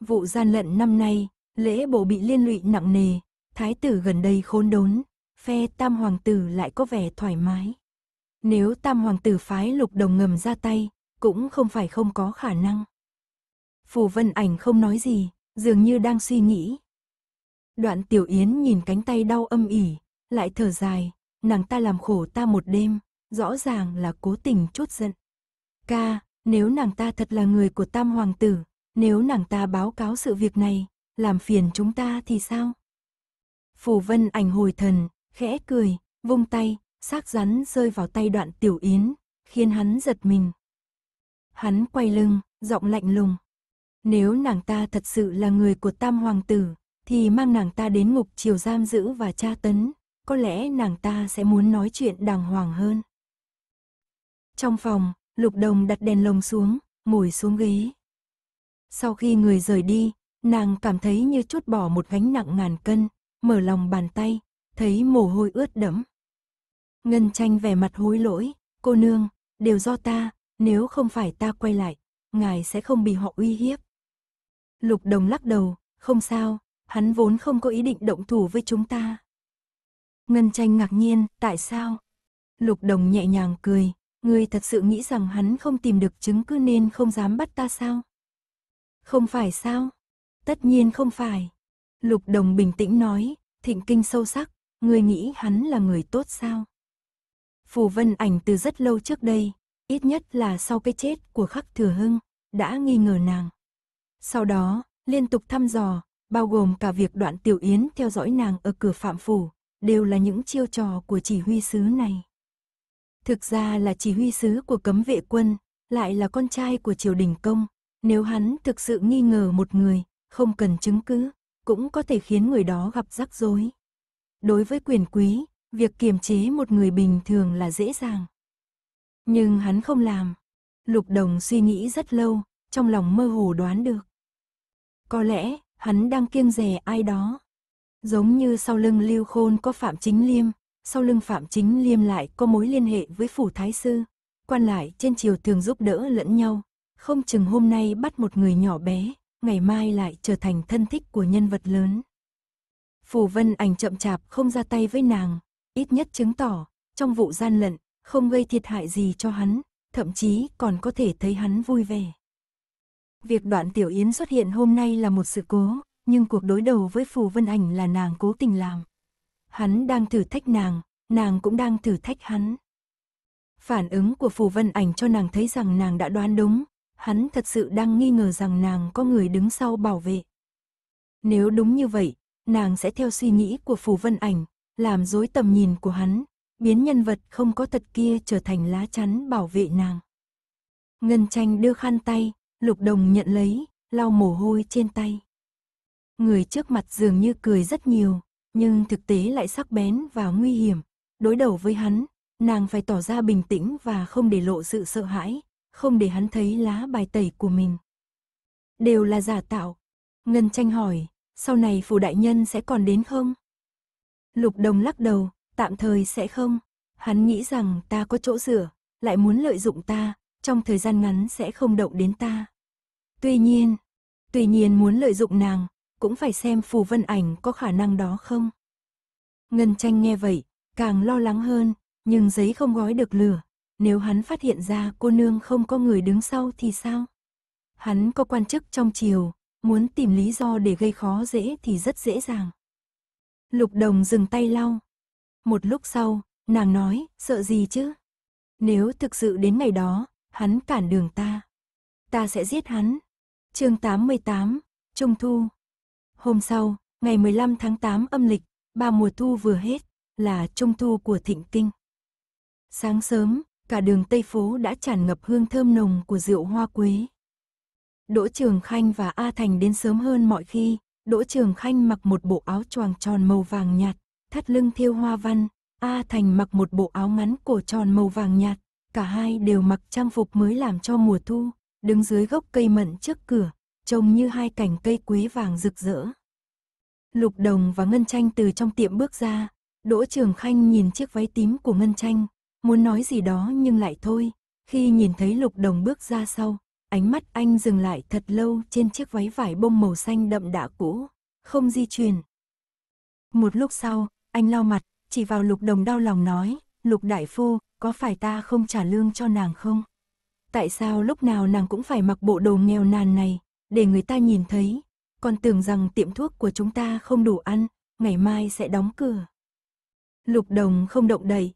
Vụ gian lận năm nay, lễ bộ bị liên lụy nặng nề, thái tử gần đây khốn đốn, phe tam hoàng tử lại có vẻ thoải mái. Nếu tam hoàng tử phái lục đồng ngầm ra tay, cũng không phải không có khả năng. Phù vân ảnh không nói gì, dường như đang suy nghĩ. Đoạn tiểu yến nhìn cánh tay đau âm ỉ, lại thở dài, nàng ta làm khổ ta một đêm, rõ ràng là cố tình chút giận. Ca, nếu nàng ta thật là người của tam hoàng tử, nếu nàng ta báo cáo sự việc này, làm phiền chúng ta thì sao? Phù vân ảnh hồi thần, khẽ cười, vung tay, xác rắn rơi vào tay đoạn tiểu yến, khiến hắn giật mình. Hắn quay lưng, giọng lạnh lùng. Nếu nàng ta thật sự là người của tam hoàng tử, thì mang nàng ta đến ngục chiều giam giữ và tra tấn, có lẽ nàng ta sẽ muốn nói chuyện đàng hoàng hơn. Trong phòng, Lục Đồng đặt đèn lồng xuống, ngồi xuống ghế. Sau khi người rời đi, nàng cảm thấy như chút bỏ một gánh nặng ngàn cân, mở lòng bàn tay, thấy mồ hôi ướt đẫm. Ngân tranh vẻ mặt hối lỗi, cô nương, đều do ta, nếu không phải ta quay lại, ngài sẽ không bị họ uy hiếp. Lục đồng lắc đầu, không sao, hắn vốn không có ý định động thủ với chúng ta. Ngân tranh ngạc nhiên, tại sao? Lục đồng nhẹ nhàng cười, Ngươi thật sự nghĩ rằng hắn không tìm được chứng cứ nên không dám bắt ta sao? Không phải sao? Tất nhiên không phải. Lục Đồng bình tĩnh nói, thịnh kinh sâu sắc, ngươi nghĩ hắn là người tốt sao? Phù Vân Ảnh từ rất lâu trước đây, ít nhất là sau cái chết của Khắc Thừa Hưng, đã nghi ngờ nàng. Sau đó, liên tục thăm dò, bao gồm cả việc đoạn Tiểu Yến theo dõi nàng ở cửa phạm phủ, đều là những chiêu trò của chỉ huy sứ này. Thực ra là chỉ huy sứ của cấm vệ quân, lại là con trai của triều đình công. Nếu hắn thực sự nghi ngờ một người, không cần chứng cứ, cũng có thể khiến người đó gặp rắc rối. Đối với quyền quý, việc kiềm chế một người bình thường là dễ dàng. Nhưng hắn không làm. Lục Đồng suy nghĩ rất lâu, trong lòng mơ hồ đoán được. Có lẽ, hắn đang kiêng rẻ ai đó. Giống như sau lưng Lưu Khôn có Phạm Chính Liêm, sau lưng Phạm Chính Liêm lại có mối liên hệ với Phủ Thái Sư. Quan lại trên triều thường giúp đỡ lẫn nhau, không chừng hôm nay bắt một người nhỏ bé, ngày mai lại trở thành thân thích của nhân vật lớn. Phù Vân Ảnh chậm chạp không ra tay với nàng, ít nhất chứng tỏ, trong vụ gian lận, không gây thiệt hại gì cho hắn, thậm chí còn có thể thấy hắn vui vẻ. Việc đoạn Tiểu Yến xuất hiện hôm nay là một sự cố, nhưng cuộc đối đầu với Phù Vân Ảnh là nàng cố tình làm. Hắn đang thử thách nàng, nàng cũng đang thử thách hắn. Phản ứng của Phù Vân Ảnh cho nàng thấy rằng nàng đã đoán đúng, hắn thật sự đang nghi ngờ rằng nàng có người đứng sau bảo vệ. Nếu đúng như vậy, nàng sẽ theo suy nghĩ của Phù Vân Ảnh, làm dối tầm nhìn của hắn, biến nhân vật không có thật kia trở thành lá chắn bảo vệ nàng. Ngân tranh đưa khăn tay, lục đồng nhận lấy, lau mồ hôi trên tay. Người trước mặt dường như cười rất nhiều, nhưng thực tế lại sắc bén và nguy hiểm. Đối đầu với hắn, nàng phải tỏ ra bình tĩnh và không để lộ sự sợ hãi, không để hắn thấy lá bài tẩy của mình. Đều là giả tạo. Ngân tranh hỏi, sau này phủ đại nhân sẽ còn đến không? Lục đồng lắc đầu, tạm thời sẽ không. Hắn nghĩ rằng ta có chỗ dựa, lại muốn lợi dụng ta, trong thời gian ngắn sẽ không động đến ta. Tuy nhiên, tuy nhiên muốn lợi dụng nàng, cũng phải xem phù vân ảnh có khả năng đó không. Ngân tranh nghe vậy, càng lo lắng hơn, nhưng giấy không gói được lửa. Nếu hắn phát hiện ra cô nương không có người đứng sau thì sao? Hắn có quan chức trong triều, muốn tìm lý do để gây khó dễ thì rất dễ dàng. Lục đồng dừng tay lau. Một lúc sau, nàng nói, sợ gì chứ? Nếu thực sự đến ngày đó, hắn cản đường ta. Ta sẽ giết hắn. chương 88, Trung Thu. Hôm sau, ngày 15 tháng 8 âm lịch, ba mùa thu vừa hết, là trung thu của thịnh kinh. Sáng sớm, cả đường Tây Phố đã tràn ngập hương thơm nồng của rượu hoa quế. Đỗ Trường Khanh và A Thành đến sớm hơn mọi khi, Đỗ Trường Khanh mặc một bộ áo choàng tròn màu vàng nhạt, thắt lưng thêu hoa văn, A Thành mặc một bộ áo ngắn cổ tròn màu vàng nhạt, cả hai đều mặc trang phục mới làm cho mùa thu, đứng dưới gốc cây mận trước cửa, trông như hai cành cây quế vàng rực rỡ. Lục Đồng và Ngân Tranh từ trong tiệm bước ra, Đỗ Trường Khanh nhìn chiếc váy tím của Ngân Tranh, muốn nói gì đó nhưng lại thôi, khi nhìn thấy Lục Đồng bước ra sau, ánh mắt anh dừng lại thật lâu trên chiếc váy vải bông màu xanh đậm đã cũ, không di chuyển. Một lúc sau, anh lau mặt, chỉ vào Lục Đồng đau lòng nói, Lục Đại Phu, có phải ta không trả lương cho nàng không? Tại sao lúc nào nàng cũng phải mặc bộ đồ nghèo nàn này? để người ta nhìn thấy, còn tưởng rằng tiệm thuốc của chúng ta không đủ ăn, ngày mai sẽ đóng cửa. Lục đồng không động đậy.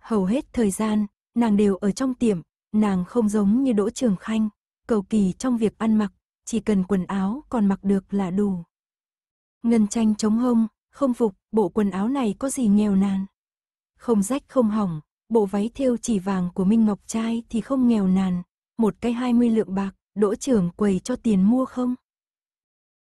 Hầu hết thời gian, nàng đều ở trong tiệm, nàng không giống như Đỗ Trường Khanh, cầu kỳ trong việc ăn mặc, chỉ cần quần áo còn mặc được là đủ. Ngân tranh chống hông, không phục, bộ quần áo này có gì nghèo nàn. Không rách không hỏng, bộ váy thêu chỉ vàng của Minh Ngọc Trai thì không nghèo nàn, một cái hai mươi lượng bạc, đỗ trưởng quầy cho tiền mua không?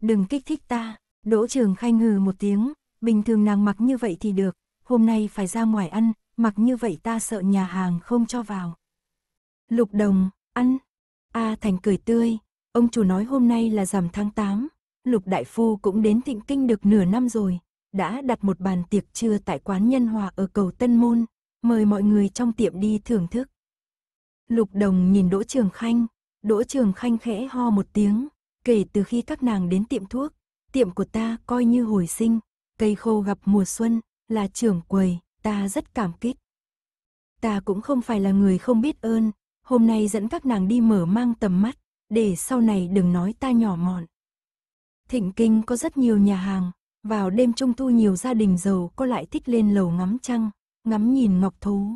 Đừng kích thích ta, đỗ trưởng khanh hừ một tiếng, bình thường nàng mặc như vậy thì được, hôm nay phải ra ngoài ăn, mặc như vậy ta sợ nhà hàng không cho vào. Lục đồng, ăn. A Thành cười tươi, ông chủ nói hôm nay là rằm tháng 8, Lục Đại Phu cũng đến thịnh kinh được nửa năm rồi, đã đặt một bàn tiệc trưa tại quán Nhân Hòa ở cầu Tân Môn, mời mọi người trong tiệm đi thưởng thức. Lục Đồng nhìn Đỗ Trường Khanh, Đỗ Trường Khanh khẽ ho một tiếng, kể từ khi các nàng đến tiệm thuốc, tiệm của ta coi như hồi sinh, cây khô gặp mùa xuân, là trưởng quầy, ta rất cảm kích. Ta cũng không phải là người không biết ơn, hôm nay dẫn các nàng đi mở mang tầm mắt, để sau này đừng nói ta nhỏ mọn. Thịnh Kinh có rất nhiều nhà hàng, vào đêm trung thu nhiều gia đình giàu có lại thích lên lầu ngắm trăng, ngắm nhìn ngọc thú.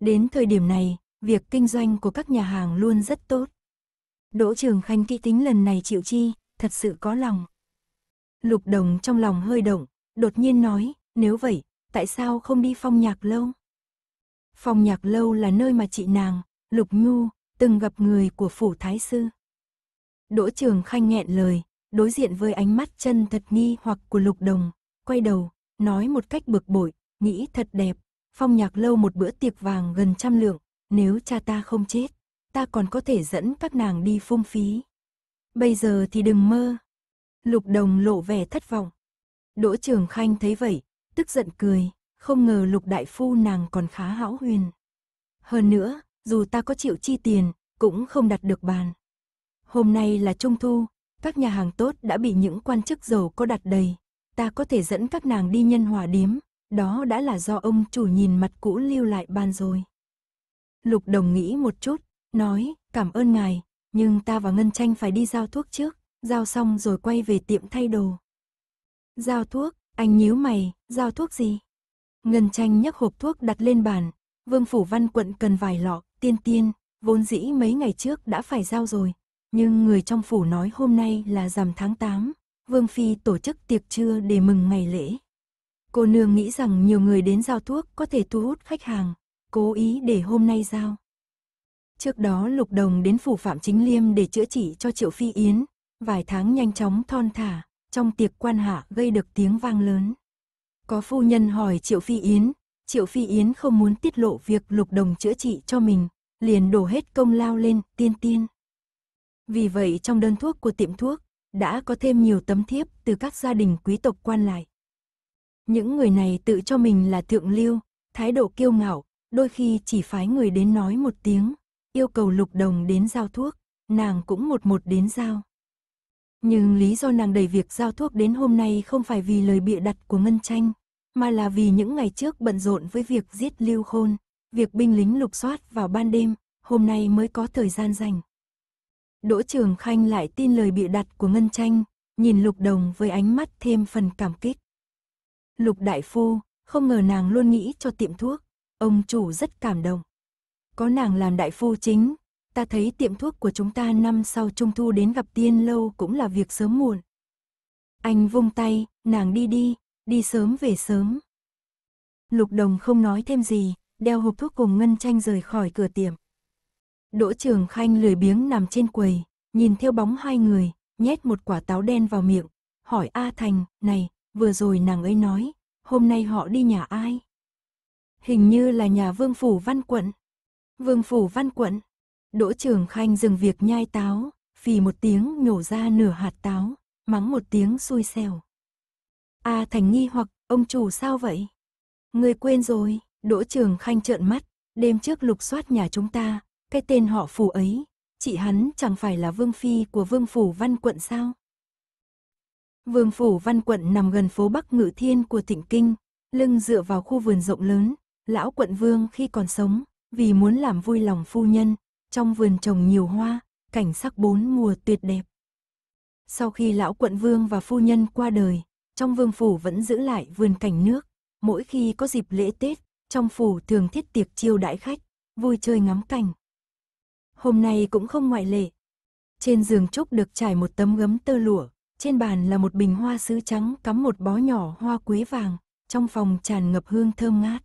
Đến thời điểm này, việc kinh doanh của các nhà hàng luôn rất tốt. Đỗ Trường Khanh kỹ tính lần này chịu chi, thật sự có lòng. Lục Đồng trong lòng hơi động, đột nhiên nói, nếu vậy, tại sao không đi phong nhạc lâu? Phong nhạc lâu là nơi mà chị nàng, Lục Nhu, từng gặp người của phủ thái sư. Đỗ Trường Khanh nghẹn lời, đối diện với ánh mắt chân thật nghi hoặc của Lục Đồng, quay đầu, nói một cách bực bội, nghĩ thật đẹp, phong nhạc lâu một bữa tiệc vàng gần trăm lượng, nếu cha ta không chết ta còn có thể dẫn các nàng đi phung phí. Bây giờ thì đừng mơ. Lục đồng lộ vẻ thất vọng. Đỗ Trường Khanh thấy vậy, tức giận cười, không ngờ lục đại phu nàng còn khá hão huyền. Hơn nữa, dù ta có chịu chi tiền, cũng không đặt được bàn. Hôm nay là trung thu, các nhà hàng tốt đã bị những quan chức giàu có đặt đầy. Ta có thể dẫn các nàng đi nhân hòa điếm, đó đã là do ông chủ nhìn mặt cũ lưu lại ban rồi. Lục đồng nghĩ một chút, nói, cảm ơn ngài, nhưng ta và Ngân Tranh phải đi giao thuốc trước, giao xong rồi quay về tiệm thay đồ. Giao thuốc, anh nhíu mày, giao thuốc gì? Ngân Tranh nhấc hộp thuốc đặt lên bàn, Vương Phủ Văn quận cần vài lọ, tiên tiên, vốn dĩ mấy ngày trước đã phải giao rồi, nhưng người trong phủ nói hôm nay là rằm tháng 8, Vương Phi tổ chức tiệc trưa để mừng ngày lễ. Cô nương nghĩ rằng nhiều người đến giao thuốc có thể thu hút khách hàng, cố ý để hôm nay giao. Trước đó Lục Đồng đến phủ Phạm Chính Liêm để chữa trị cho Triệu Phi Yến, vài tháng nhanh chóng thon thả, trong tiệc quan hạ gây được tiếng vang lớn. Có phu nhân hỏi Triệu Phi Yến, Triệu Phi Yến không muốn tiết lộ việc Lục Đồng chữa trị cho mình, liền đổ hết công lao lên tiên tiên. Vì vậy trong đơn thuốc của tiệm thuốc, đã có thêm nhiều tấm thiếp từ các gia đình quý tộc quan lại. Những người này tự cho mình là thượng lưu, thái độ kiêu ngạo, đôi khi chỉ phái người đến nói một tiếng, yêu cầu lục đồng đến giao thuốc, nàng cũng một một đến giao. Nhưng lý do nàng đẩy việc giao thuốc đến hôm nay không phải vì lời bịa đặt của Ngân Tranh, mà là vì những ngày trước bận rộn với việc giết lưu khôn, việc binh lính lục soát vào ban đêm, hôm nay mới có thời gian dành. Đỗ Trường Khanh lại tin lời bịa đặt của Ngân Tranh, nhìn Lục Đồng với ánh mắt thêm phần cảm kích. Lục Đại Phu, không ngờ nàng luôn nghĩ cho tiệm thuốc, ông chủ rất cảm động có nàng làm đại phu chính. Ta thấy tiệm thuốc của chúng ta năm sau trung thu đến gặp tiên lâu cũng là việc sớm muộn. Anh vung tay, nàng đi đi, đi sớm về sớm. Lục đồng không nói thêm gì, đeo hộp thuốc cùng Ngân Tranh rời khỏi cửa tiệm. Đỗ Trường Khanh lười biếng nằm trên quầy, nhìn theo bóng hai người, nhét một quả táo đen vào miệng, hỏi A Thành, này, vừa rồi nàng ấy nói, hôm nay họ đi nhà ai? Hình như là nhà Vương Phủ Văn Quận. Vương phủ văn quận. Đỗ Trường Khanh dừng việc nhai táo, phì một tiếng nhổ ra nửa hạt táo, mắng một tiếng xui xẻo. A à, Thành nghi hoặc, ông chủ sao vậy? Người quên rồi, Đỗ Trường Khanh trợn mắt, đêm trước lục soát nhà chúng ta, cái tên họ phủ ấy, chị hắn chẳng phải là vương phi của vương phủ văn quận sao? Vương phủ văn quận nằm gần phố Bắc Ngự Thiên của Thịnh Kinh, lưng dựa vào khu vườn rộng lớn, lão quận vương khi còn sống, vì muốn làm vui lòng phu nhân, trong vườn trồng nhiều hoa, cảnh sắc bốn mùa tuyệt đẹp. Sau khi lão quận vương và phu nhân qua đời, trong vương phủ vẫn giữ lại vườn cảnh nước, mỗi khi có dịp lễ Tết, trong phủ thường thiết tiệc chiêu đãi khách, vui chơi ngắm cảnh. Hôm nay cũng không ngoại lệ. Trên giường trúc được trải một tấm gấm tơ lụa, trên bàn là một bình hoa sứ trắng cắm một bó nhỏ hoa quế vàng, trong phòng tràn ngập hương thơm ngát.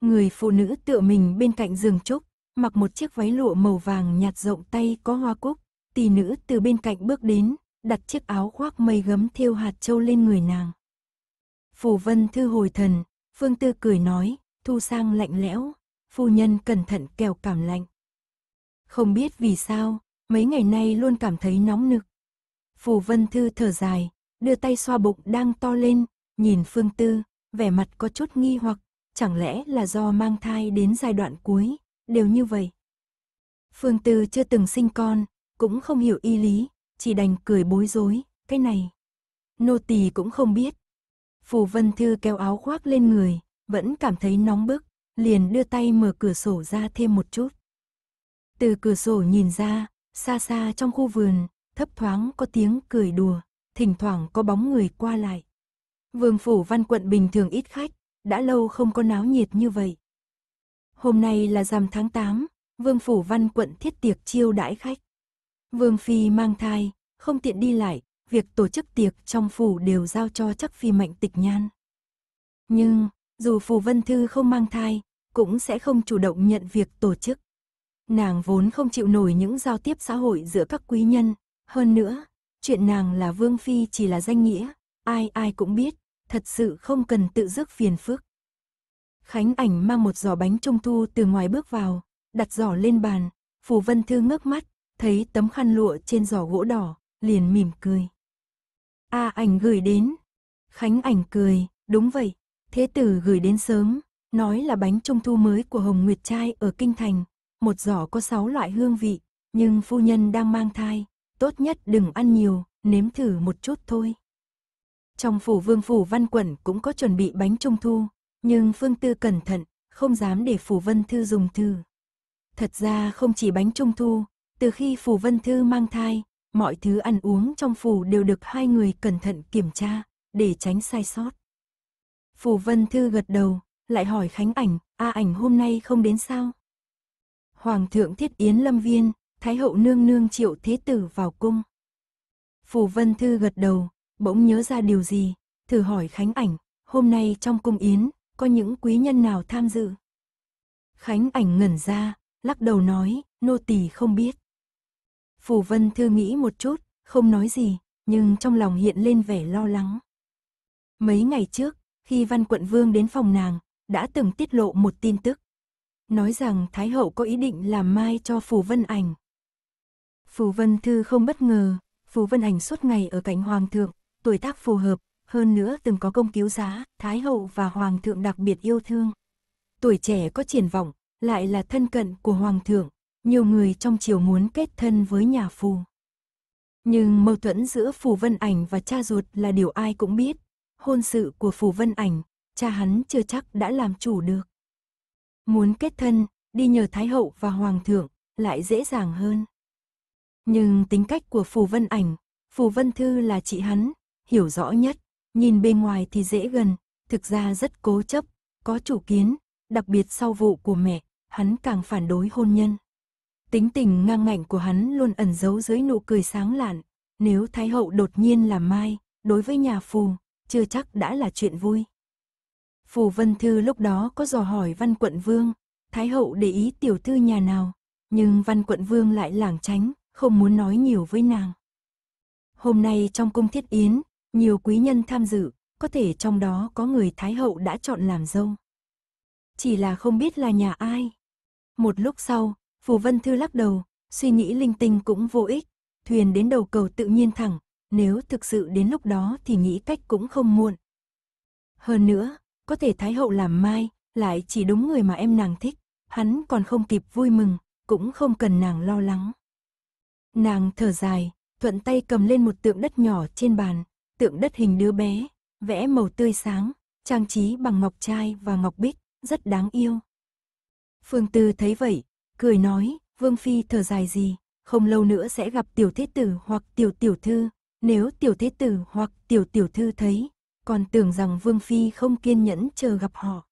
Người phụ nữ tựa mình bên cạnh giường trúc, mặc một chiếc váy lụa màu vàng nhạt rộng tay có hoa cúc, tỷ nữ từ bên cạnh bước đến, đặt chiếc áo khoác mây gấm thêu hạt châu lên người nàng. Phù Vân Thư hồi thần, Phương Tư cười nói, thu sang lạnh lẽo, phu nhân cẩn thận kèo cảm lạnh. Không biết vì sao, mấy ngày nay luôn cảm thấy nóng nực. Phù Vân Thư thở dài, đưa tay xoa bụng đang to lên, nhìn Phương Tư, vẻ mặt có chút nghi hoặc, chẳng lẽ là do mang thai đến giai đoạn cuối, đều như vậy. Phương Tư chưa từng sinh con, cũng không hiểu y lý, chỉ đành cười bối rối, cái này. Nô tỳ cũng không biết. Phù Vân Thư kéo áo khoác lên người, vẫn cảm thấy nóng bức, liền đưa tay mở cửa sổ ra thêm một chút. Từ cửa sổ nhìn ra, xa xa trong khu vườn, thấp thoáng có tiếng cười đùa, thỉnh thoảng có bóng người qua lại. Vương phủ văn quận bình thường ít khách, đã lâu không có náo nhiệt như vậy. Hôm nay là rằm tháng 8, Vương Phủ Văn quận thiết tiệc chiêu đãi khách. Vương Phi mang thai, không tiện đi lại, việc tổ chức tiệc trong phủ đều giao cho chắc Phi Mạnh Tịch Nhan. Nhưng, dù Phù Vân Thư không mang thai, cũng sẽ không chủ động nhận việc tổ chức. Nàng vốn không chịu nổi những giao tiếp xã hội giữa các quý nhân, hơn nữa, chuyện nàng là Vương Phi chỉ là danh nghĩa, ai ai cũng biết, thật sự không cần tự rước phiền phức. Khánh ảnh mang một giỏ bánh trung thu từ ngoài bước vào, đặt giỏ lên bàn, Phù Vân Thư ngước mắt, thấy tấm khăn lụa trên giỏ gỗ đỏ, liền mỉm cười. A à, ảnh gửi đến. Khánh ảnh cười, đúng vậy, thế tử gửi đến sớm, nói là bánh trung thu mới của Hồng Nguyệt Trai ở Kinh Thành, một giỏ có sáu loại hương vị, nhưng phu nhân đang mang thai, tốt nhất đừng ăn nhiều, nếm thử một chút thôi. Trong phủ vương phủ văn quẩn cũng có chuẩn bị bánh trung thu, nhưng Phương Tư cẩn thận, không dám để phủ vân thư dùng thư. Thật ra không chỉ bánh trung thu, từ khi phủ vân thư mang thai, mọi thứ ăn uống trong phủ đều được hai người cẩn thận kiểm tra, để tránh sai sót. Phủ vân thư gật đầu, lại hỏi Khánh ảnh, a ảnh hôm nay không đến sao? Hoàng thượng thiết yến lâm viên, Thái hậu nương nương triệu thế tử vào cung. Phủ vân thư gật đầu, bỗng nhớ ra điều gì, thử hỏi Khánh Ảnh, hôm nay trong cung yến, có những quý nhân nào tham dự? Khánh Ảnh ngẩn ra, lắc đầu nói, nô tỳ không biết. Phù Vân Thư nghĩ một chút, không nói gì, nhưng trong lòng hiện lên vẻ lo lắng. Mấy ngày trước, khi Văn Quận Vương đến phòng nàng, đã từng tiết lộ một tin tức. Nói rằng Thái Hậu có ý định làm mai cho Phù Vân Ảnh. Phù Vân Thư không bất ngờ, Phù Vân Ảnh suốt ngày ở cạnh Hoàng thượng, tuổi tác phù hợp, hơn nữa từng có công cứu giá, Thái Hậu và Hoàng thượng đặc biệt yêu thương. Tuổi trẻ có triển vọng, lại là thân cận của Hoàng thượng, nhiều người trong triều muốn kết thân với nhà phù. Nhưng mâu thuẫn giữa Phù Vân Ảnh và cha ruột là điều ai cũng biết. Hôn sự của Phù Vân Ảnh, cha hắn chưa chắc đã làm chủ được. Muốn kết thân, đi nhờ Thái Hậu và Hoàng thượng, lại dễ dàng hơn. Nhưng tính cách của Phù Vân Ảnh, Phù Vân Thư là chị hắn, hiểu rõ nhất, nhìn bên ngoài thì dễ gần, thực ra rất cố chấp, có chủ kiến, đặc biệt sau vụ của mẹ, hắn càng phản đối hôn nhân. Tính tình ngang ngạnh của hắn luôn ẩn giấu dưới nụ cười sáng lạn, nếu Thái Hậu đột nhiên làm mai, đối với nhà phù, chưa chắc đã là chuyện vui. Phù Vân Thư lúc đó có dò hỏi Văn Quận Vương, Thái Hậu để ý tiểu thư nhà nào, nhưng Văn Quận Vương lại lảng tránh, không muốn nói nhiều với nàng. Hôm nay trong cung thiết yến, nhiều quý nhân tham dự, có thể trong đó có người Thái Hậu đã chọn làm dâu. Chỉ là không biết là nhà ai. Một lúc sau, Phù Vân Thư lắc đầu, suy nghĩ linh tinh cũng vô ích. Thuyền đến đầu cầu tự nhiên thẳng, nếu thực sự đến lúc đó thì nghĩ cách cũng không muộn. Hơn nữa, có thể Thái Hậu làm mai, lại chỉ đúng người mà em nàng thích, hắn còn không kịp vui mừng, cũng không cần nàng lo lắng. Nàng thở dài, thuận tay cầm lên một tượng đất nhỏ trên bàn, tượng đất hình đứa bé, vẽ màu tươi sáng, trang trí bằng ngọc trai và ngọc bích, rất đáng yêu. Phương Tư thấy vậy, cười nói, Vương Phi thở dài gì, không lâu nữa sẽ gặp tiểu thế tử hoặc tiểu tiểu thư, nếu tiểu thế tử hoặc tiểu tiểu thư thấy, còn tưởng rằng Vương Phi không kiên nhẫn chờ gặp họ.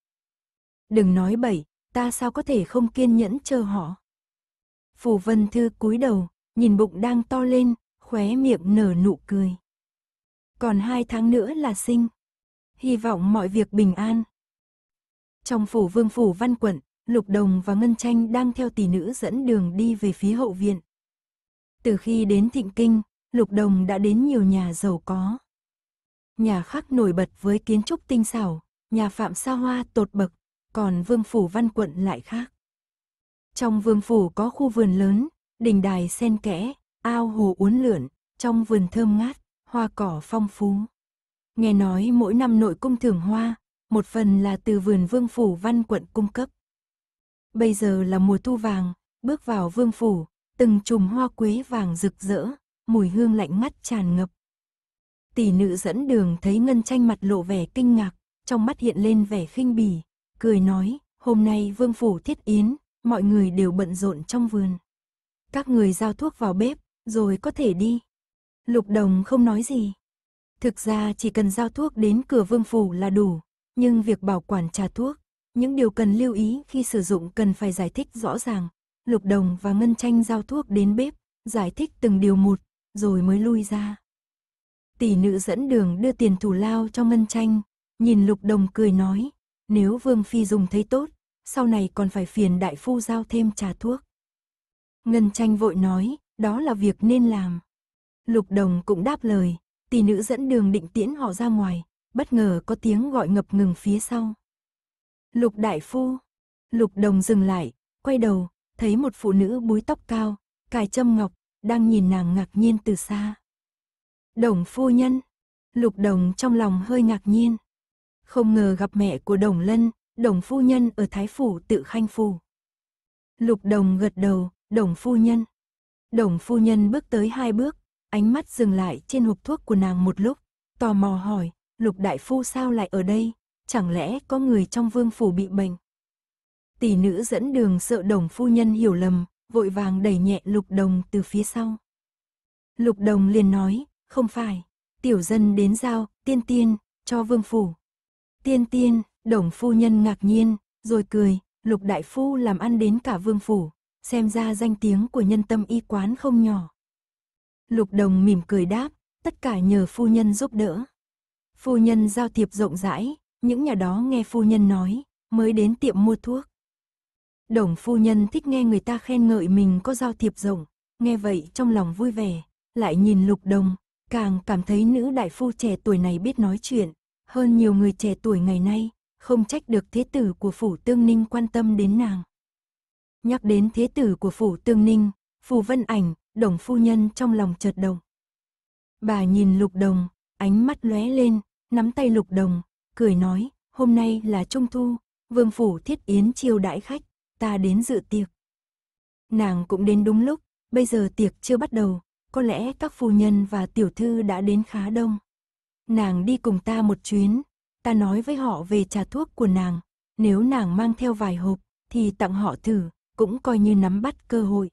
Đừng nói bậy, ta sao có thể không kiên nhẫn chờ họ. Phù Vân Thư cúi đầu, nhìn bụng đang to lên, khóe miệng nở nụ cười. Còn hai tháng nữa là sinh. Hy vọng mọi việc bình an. Trong phủ vương phủ văn quận, Lục Đồng và Ngân Tranh đang theo tỷ nữ dẫn đường đi về phía hậu viện. Từ khi đến Thịnh Kinh, Lục Đồng đã đến nhiều nhà giàu có. Nhà khác nổi bật với kiến trúc tinh xảo, nhà phạm sa hoa tột bậc, còn vương phủ văn quận lại khác. Trong vương phủ có khu vườn lớn, đình đài sen kẽ, ao hồ uốn lượn, trong vườn thơm ngát hoa cỏ phong phú. Nghe nói mỗi năm nội cung thưởng hoa, một phần là từ vườn vương phủ văn quận cung cấp. Bây giờ là mùa thu vàng, bước vào vương phủ, từng chùm hoa quế vàng rực rỡ, mùi hương lạnh ngắt tràn ngập. Tỷ nữ dẫn đường thấy ngân tranh mặt lộ vẻ kinh ngạc, trong mắt hiện lên vẻ khinh bỉ, cười nói, hôm nay vương phủ thiết yến, mọi người đều bận rộn trong vườn. Các người giao thuốc vào bếp, rồi có thể đi, Lục Đồng không nói gì. Thực ra chỉ cần giao thuốc đến cửa vương phủ là đủ, nhưng việc bảo quản trà thuốc, những điều cần lưu ý khi sử dụng cần phải giải thích rõ ràng. Lục Đồng và Ngân Tranh giao thuốc đến bếp, giải thích từng điều một, rồi mới lui ra. Tỷ nữ dẫn đường đưa tiền thủ lao cho Ngân Tranh, nhìn Lục Đồng cười nói, nếu Vương Phi dùng thấy tốt, sau này còn phải phiền đại phu giao thêm trà thuốc. Ngân Tranh vội nói, đó là việc nên làm. Lục Đồng cũng đáp lời, tỷ nữ dẫn đường định tiễn họ ra ngoài, bất ngờ có tiếng gọi ngập ngừng phía sau. Lục Đại Phu, Lục Đồng dừng lại, quay đầu, thấy một phụ nữ búi tóc cao, cài châm ngọc, đang nhìn nàng ngạc nhiên từ xa. Đồng phu nhân, Lục Đồng trong lòng hơi ngạc nhiên. Không ngờ gặp mẹ của Đồng Lân, Đồng phu nhân ở Thái Phủ tự khanh phù. Lục Đồng gật đầu, Đồng phu nhân. Đồng phu nhân bước tới hai bước, ánh mắt dừng lại trên hộp thuốc của nàng một lúc, tò mò hỏi, lục đại phu sao lại ở đây, chẳng lẽ có người trong vương phủ bị bệnh. Tỷ nữ dẫn đường sợ đồng phu nhân hiểu lầm, vội vàng đẩy nhẹ lục đồng từ phía sau. Lục đồng liền nói, không phải, tiểu dân đến giao, tiên tiên, cho vương phủ. Tiên tiên, đồng phu nhân ngạc nhiên, rồi cười, lục đại phu làm ăn đến cả vương phủ, xem ra danh tiếng của nhân tâm y quán không nhỏ. Lục Đồng mỉm cười đáp, tất cả nhờ phu nhân giúp đỡ. Phu nhân giao thiệp rộng rãi, những nhà đó nghe phu nhân nói, mới đến tiệm mua thuốc. Đồng phu nhân thích nghe người ta khen ngợi mình có giao thiệp rộng, nghe vậy trong lòng vui vẻ, lại nhìn lục đồng, càng cảm thấy nữ đại phu trẻ tuổi này biết nói chuyện, hơn nhiều người trẻ tuổi ngày nay, không trách được thế tử của phủ tương ninh quan tâm đến nàng. Nhắc đến thế tử của phủ tương ninh, phù vân ảnh, đồng phu nhân trong lòng chợt động. Bà nhìn lục đồng, ánh mắt lóe lên, nắm tay lục đồng, cười nói, hôm nay là trung thu, vương phủ thiết yến chiêu đãi khách, ta đến dự tiệc. Nàng cũng đến đúng lúc, bây giờ tiệc chưa bắt đầu, có lẽ các phu nhân và tiểu thư đã đến khá đông. Nàng đi cùng ta một chuyến, ta nói với họ về trà thuốc của nàng, nếu nàng mang theo vài hộp, thì tặng họ thử, cũng coi như nắm bắt cơ hội.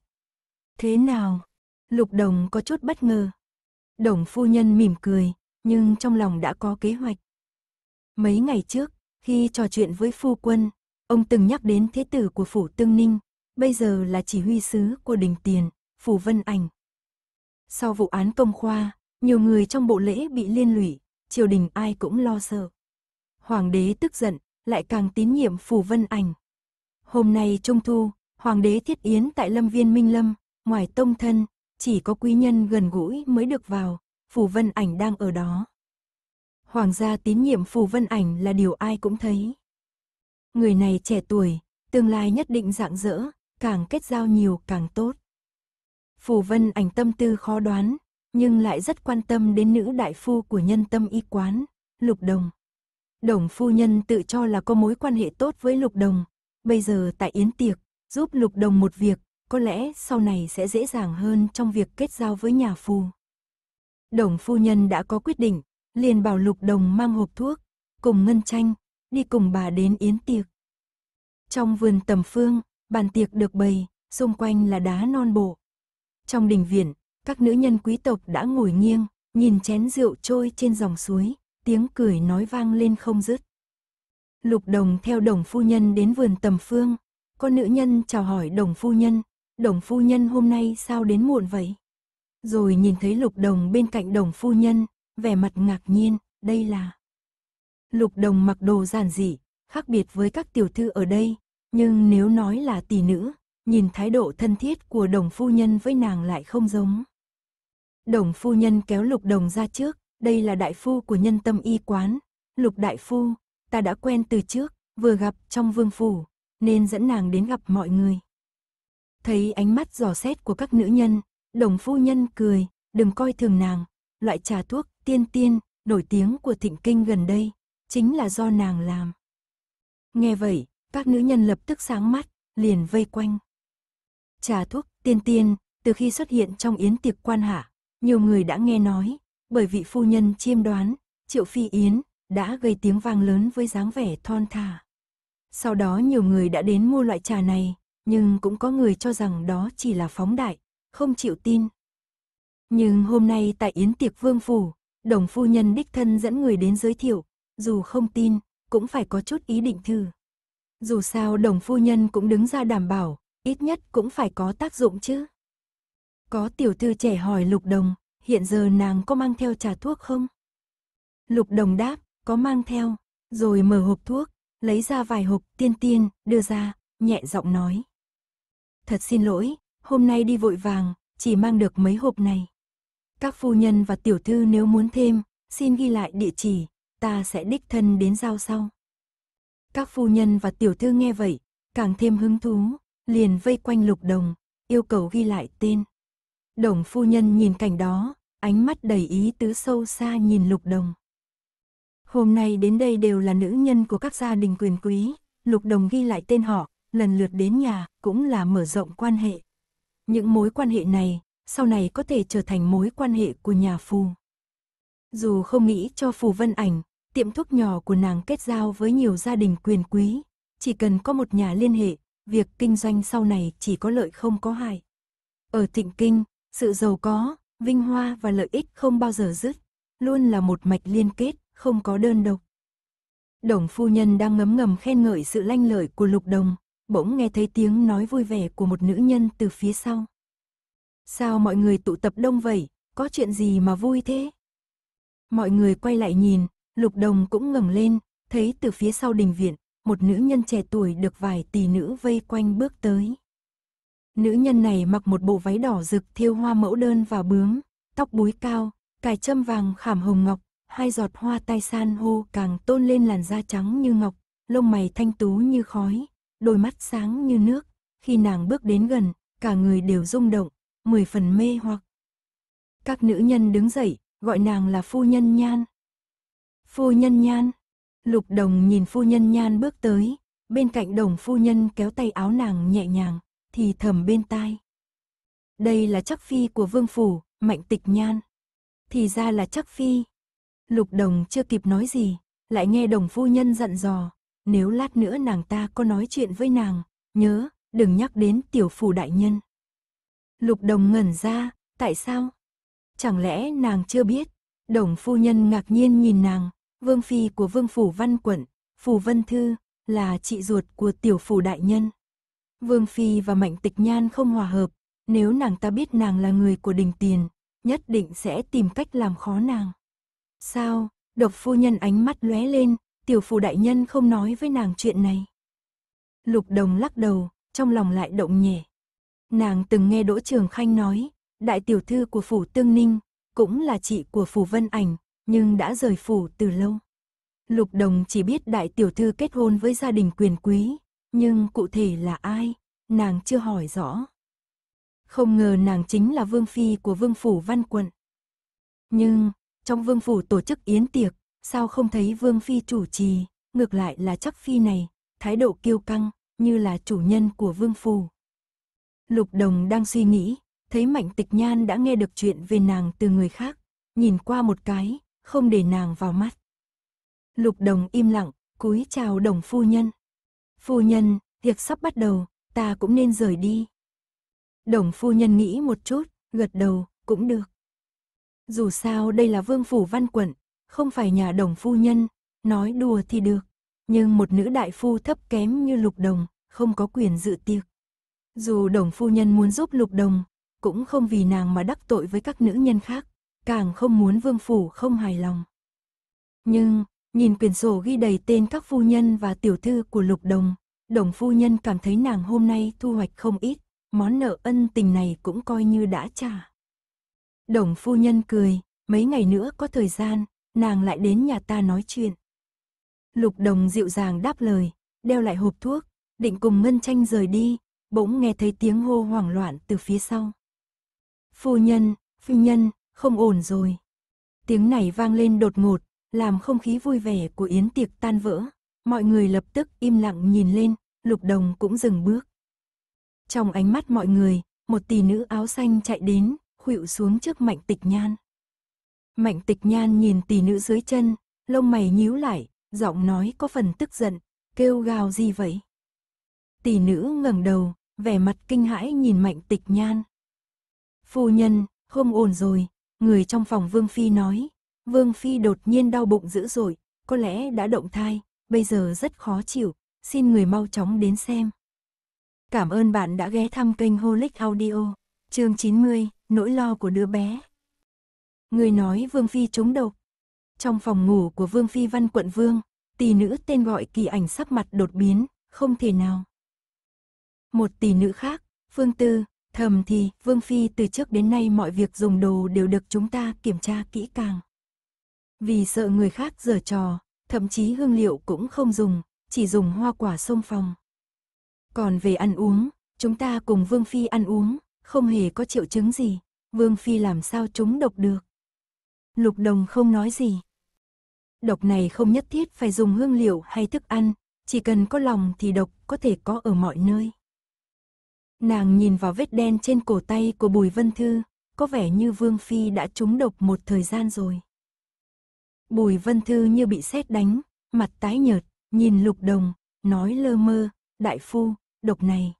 Thế nào? Lục Đồng có chút bất ngờ. Đồng phu nhân mỉm cười, nhưng trong lòng đã có kế hoạch. Mấy ngày trước, khi trò chuyện với phu quân, ông từng nhắc đến thế tử của phủ Tương Ninh, bây giờ là chỉ huy sứ của đình tiền, phủ Vân Ảnh. Sau vụ án công khoa, nhiều người trong bộ lễ bị liên lụy, triều đình ai cũng lo sợ. Hoàng đế tức giận, lại càng tín nhiệm phủ Vân Ảnh. Hôm nay Trung Thu, Hoàng đế thiết yến tại Lâm Viên Minh Lâm, ngoài tông thân, chỉ có quý nhân gần gũi mới được vào, Phù Vân Ảnh đang ở đó. Hoàng gia tín nhiệm Phù Vân Ảnh là điều ai cũng thấy. Người này trẻ tuổi, tương lai nhất định rạng rỡ, càng kết giao nhiều càng tốt. Phù Vân Ảnh tâm tư khó đoán, nhưng lại rất quan tâm đến nữ đại phu của nhân tâm y quán, Lục Đồng. Đồng phu nhân tự cho là có mối quan hệ tốt với Lục Đồng, bây giờ tại yến tiệc, giúp Lục Đồng một việc, có lẽ sau này sẽ dễ dàng hơn trong việc kết giao với nhà phù. Đồng phu nhân đã có quyết định, liền bảo Lục Đồng mang hộp thuốc, cùng Ngân Tranh, đi cùng bà đến yến tiệc. Trong vườn tầm phương, bàn tiệc được bày, xung quanh là đá non bộ. Trong đình viện, các nữ nhân quý tộc đã ngồi nghiêng, nhìn chén rượu trôi trên dòng suối, tiếng cười nói vang lên không dứt. Lục Đồng theo đồng phu nhân đến vườn tầm phương, con nữ nhân chào hỏi đồng phu nhân, đồng phu nhân hôm nay sao đến muộn vậy? Rồi nhìn thấy lục đồng bên cạnh đồng phu nhân, vẻ mặt ngạc nhiên, đây là... Lục đồng mặc đồ giản dị, khác biệt với các tiểu thư ở đây, nhưng nếu nói là tỷ nữ, nhìn thái độ thân thiết của đồng phu nhân với nàng lại không giống. Đồng phu nhân kéo lục đồng ra trước, đây là đại phu của nhân tâm y quán. Lục đại phu, ta đã quen từ trước, vừa gặp trong vương phủ, nên dẫn nàng đến gặp mọi người. Thấy ánh mắt dò xét của các nữ nhân, đồng phu nhân cười, đừng coi thường nàng. Loại trà thuốc tiên tiên, nổi tiếng của thịnh kinh gần đây, chính là do nàng làm. Nghe vậy, các nữ nhân lập tức sáng mắt, liền vây quanh. Trà thuốc tiên tiên, từ khi xuất hiện trong yến tiệc quan hạ, nhiều người đã nghe nói, bởi vị phu nhân chiêm đoán, triệu phi yến, đã gây tiếng vang lớn với dáng vẻ thon thả. Sau đó nhiều người đã đến mua loại trà này, nhưng cũng có người cho rằng đó chỉ là phóng đại, không chịu tin. Nhưng hôm nay tại Yến Tiệc Vương Phủ, đồng phu nhân đích thân dẫn người đến giới thiệu, dù không tin, cũng phải có chút ý định thư. Dù sao đồng phu nhân cũng đứng ra đảm bảo, ít nhất cũng phải có tác dụng chứ. Có tiểu thư trẻ hỏi Lục Đồng, hiện giờ nàng có mang theo trà thuốc không? Lục Đồng đáp, có mang theo, rồi mở hộp thuốc, lấy ra vài hộp tiên tiên, đưa ra, nhẹ giọng nói thật xin lỗi, hôm nay đi vội vàng, chỉ mang được mấy hộp này. Các phu nhân và tiểu thư nếu muốn thêm, xin ghi lại địa chỉ, ta sẽ đích thân đến giao sau. Các phu nhân và tiểu thư nghe vậy, càng thêm hứng thú, liền vây quanh lục đồng, yêu cầu ghi lại tên. Đồng phu nhân nhìn cảnh đó, ánh mắt đầy ý tứ sâu xa nhìn lục đồng. Hôm nay đến đây đều là nữ nhân của các gia đình quyền quý, lục đồng ghi lại tên họ, lần lượt đến nhà, cũng là mở rộng quan hệ. Những mối quan hệ này, sau này có thể trở thành mối quan hệ của nhà phù. Dù không nghĩ cho phù vân ảnh, tiệm thuốc nhỏ của nàng kết giao với nhiều gia đình quyền quý, chỉ cần có một nhà liên hệ, việc kinh doanh sau này chỉ có lợi không có hại. Ở thịnh kinh, sự giàu có, vinh hoa và lợi ích không bao giờ dứt, luôn là một mạch liên kết, không có đơn độc. Đồng phu nhân đang ngấm ngầm khen ngợi sự lanh lợi của lục đồng, bỗng nghe thấy tiếng nói vui vẻ của một nữ nhân từ phía sau. Sao mọi người tụ tập đông vậy, có chuyện gì mà vui thế? Mọi người quay lại nhìn, lục đồng cũng ngẩng lên, thấy từ phía sau đình viện, một nữ nhân trẻ tuổi được vài tỷ nữ vây quanh bước tới. Nữ nhân này mặc một bộ váy đỏ rực thiêu hoa mẫu đơn và bướm, tóc búi cao, cài châm vàng khảm hồng ngọc, hai giọt hoa tai san hô càng tôn lên làn da trắng như ngọc, lông mày thanh tú như khói, đôi mắt sáng như nước, khi nàng bước đến gần, cả người đều rung động, mười phần mê hoặc. Các nữ nhân đứng dậy, gọi nàng là phu nhân nhan. Phu nhân nhan, lục đồng nhìn phu nhân nhan bước tới, bên cạnh đồng phu nhân kéo tay áo nàng nhẹ nhàng, thì thầm bên tai. Đây là chắc phi của vương phủ, mạnh tịch nhan. Thì ra là chắc phi. Lục đồng chưa kịp nói gì, lại nghe đồng phu nhân dặn dò, nếu lát nữa nàng ta có nói chuyện với nàng, nhớ, đừng nhắc đến tiểu phủ đại nhân. Lục đồng ngẩn ra, tại sao? Chẳng lẽ nàng chưa biết? Đồng phu nhân ngạc nhiên nhìn nàng, vương phi của vương phủ văn quận, phủ vân thư, là chị ruột của tiểu phủ đại nhân. Vương phi và mạnh tịch nhan không hòa hợp, nếu nàng ta biết nàng là người của đình tiền, nhất định sẽ tìm cách làm khó nàng. Sao, độc phu nhân ánh mắt lóe lên, tiểu phù đại nhân không nói với nàng chuyện này. Lục đồng lắc đầu, trong lòng lại động nhẹ. Nàng từng nghe Đỗ Trường Khanh nói, đại tiểu thư của phủ Tương Ninh, cũng là chị của phủ Vân Ảnh, nhưng đã rời phủ từ lâu. Lục đồng chỉ biết đại tiểu thư kết hôn với gia đình quyền quý, nhưng cụ thể là ai, nàng chưa hỏi rõ. Không ngờ nàng chính là vương phi của vương phủ văn quận. Nhưng, trong vương phủ tổ chức yến tiệc, sao không thấy Vương Phi chủ trì, ngược lại là chắc Phi này, thái độ kiêu căng, như là chủ nhân của Vương Phù. Lục Đồng đang suy nghĩ, thấy Mạnh Tịch Nhan đã nghe được chuyện về nàng từ người khác, nhìn qua một cái, không để nàng vào mắt. Lục Đồng im lặng, cúi chào Đồng phu nhân. Phu nhân, việc sắp bắt đầu, ta cũng nên rời đi. Đồng phu nhân nghĩ một chút, gật đầu, cũng được. Dù sao đây là vương phủ văn quận, không phải nhà đồng phu nhân, nói đùa thì được, nhưng một nữ đại phu thấp kém như lục đồng, không có quyền dự tiệc. Dù đồng phu nhân muốn giúp lục đồng, cũng không vì nàng mà đắc tội với các nữ nhân khác, càng không muốn vương phủ không hài lòng. Nhưng, nhìn quyển sổ ghi đầy tên các phu nhân và tiểu thư của lục đồng, đồng phu nhân cảm thấy nàng hôm nay thu hoạch không ít, món nợ ân tình này cũng coi như đã trả. Đồng phu nhân cười, mấy ngày nữa có thời gian, nàng lại đến nhà ta nói chuyện. Lục đồng dịu dàng đáp lời, đeo lại hộp thuốc, định cùng Ngân Tranh rời đi, bỗng nghe thấy tiếng hô hoảng loạn từ phía sau. Phu nhân, phu nhân, không ổn rồi. Tiếng này vang lên đột ngột, làm không khí vui vẻ của yến tiệc tan vỡ. Mọi người lập tức im lặng nhìn lên, lục đồng cũng dừng bước. Trong ánh mắt mọi người, một tỷ nữ áo xanh chạy đến, khuỵu xuống trước mạnh tịch nhan. Mạnh tịch nhan nhìn tỷ nữ dưới chân, lông mày nhíu lại, giọng nói có phần tức giận, kêu gào gì vậy? Tỷ nữ ngẩng đầu, vẻ mặt kinh hãi nhìn mạnh tịch nhan. Phu nhân, hôm ổn rồi, người trong phòng Vương Phi nói. Vương Phi đột nhiên đau bụng dữ dội, có lẽ đã động thai, bây giờ rất khó chịu, xin người mau chóng đến xem. Cảm ơn bạn đã ghé thăm kênh Holic Audio, chương 90, nỗi lo của đứa bé. Người nói Vương Phi trúng độc. Trong phòng ngủ của Vương Phi Văn quận Vương, tỷ nữ tên gọi kỳ ảnh sắc mặt đột biến, không thể nào. Một tỷ nữ khác, Phương Tư, thầm thì Vương Phi từ trước đến nay mọi việc dùng đồ đều được chúng ta kiểm tra kỹ càng. Vì sợ người khác giở trò, thậm chí hương liệu cũng không dùng, chỉ dùng hoa quả sông phòng. Còn về ăn uống, chúng ta cùng Vương Phi ăn uống, không hề có triệu chứng gì, Vương Phi làm sao chúng độc được. Lục đồng không nói gì. Độc này không nhất thiết phải dùng hương liệu hay thức ăn, chỉ cần có lòng thì độc có thể có ở mọi nơi. Nàng nhìn vào vết đen trên cổ tay của Bùi Vân Thư, có vẻ như Vương Phi đã trúng độc một thời gian rồi. Bùi Vân Thư như bị sét đánh, mặt tái nhợt, nhìn lục đồng, nói lơ mơ, đại phu, độc này.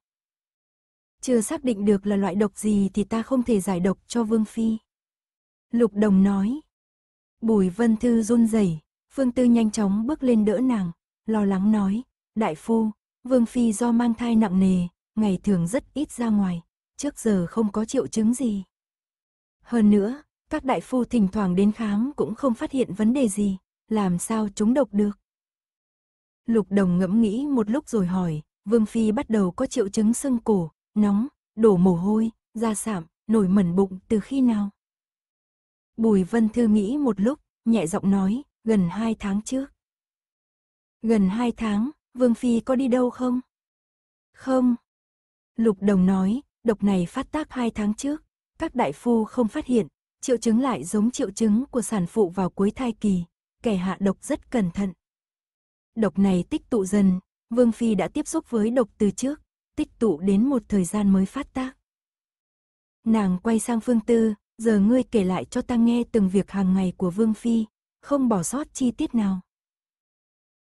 Chưa xác định được là loại độc gì thì ta không thể giải độc cho Vương Phi. Lục đồng nói, Bùi Vân Thư run rẩy, Phương Tư nhanh chóng bước lên đỡ nàng, lo lắng nói, đại phu, Vương Phi do mang thai nặng nề, ngày thường rất ít ra ngoài, trước giờ không có triệu chứng gì. Hơn nữa, các đại phu thỉnh thoảng đến khám cũng không phát hiện vấn đề gì, làm sao chúng độc được. Lục đồng ngẫm nghĩ một lúc rồi hỏi, Vương Phi bắt đầu có triệu chứng sưng cổ, nóng, đổ mồ hôi, da sạm, nổi mẩn bụng từ khi nào? Bùi Vân Thư nghĩ một lúc, nhẹ giọng nói, gần hai tháng trước. Gần hai tháng, Vương Phi có đi đâu không? Không. Lục Đồng nói, độc này phát tác hai tháng trước, các đại phu không phát hiện, triệu chứng lại giống triệu chứng của sản phụ vào cuối thai kỳ, kẻ hạ độc rất cẩn thận. Độc này tích tụ dần, Vương Phi đã tiếp xúc với độc từ trước, tích tụ đến một thời gian mới phát tác. Nàng quay sang Phương Tư, Giờ ngươi kể lại cho ta nghe từng việc hàng ngày của Vương Phi, không bỏ sót chi tiết nào.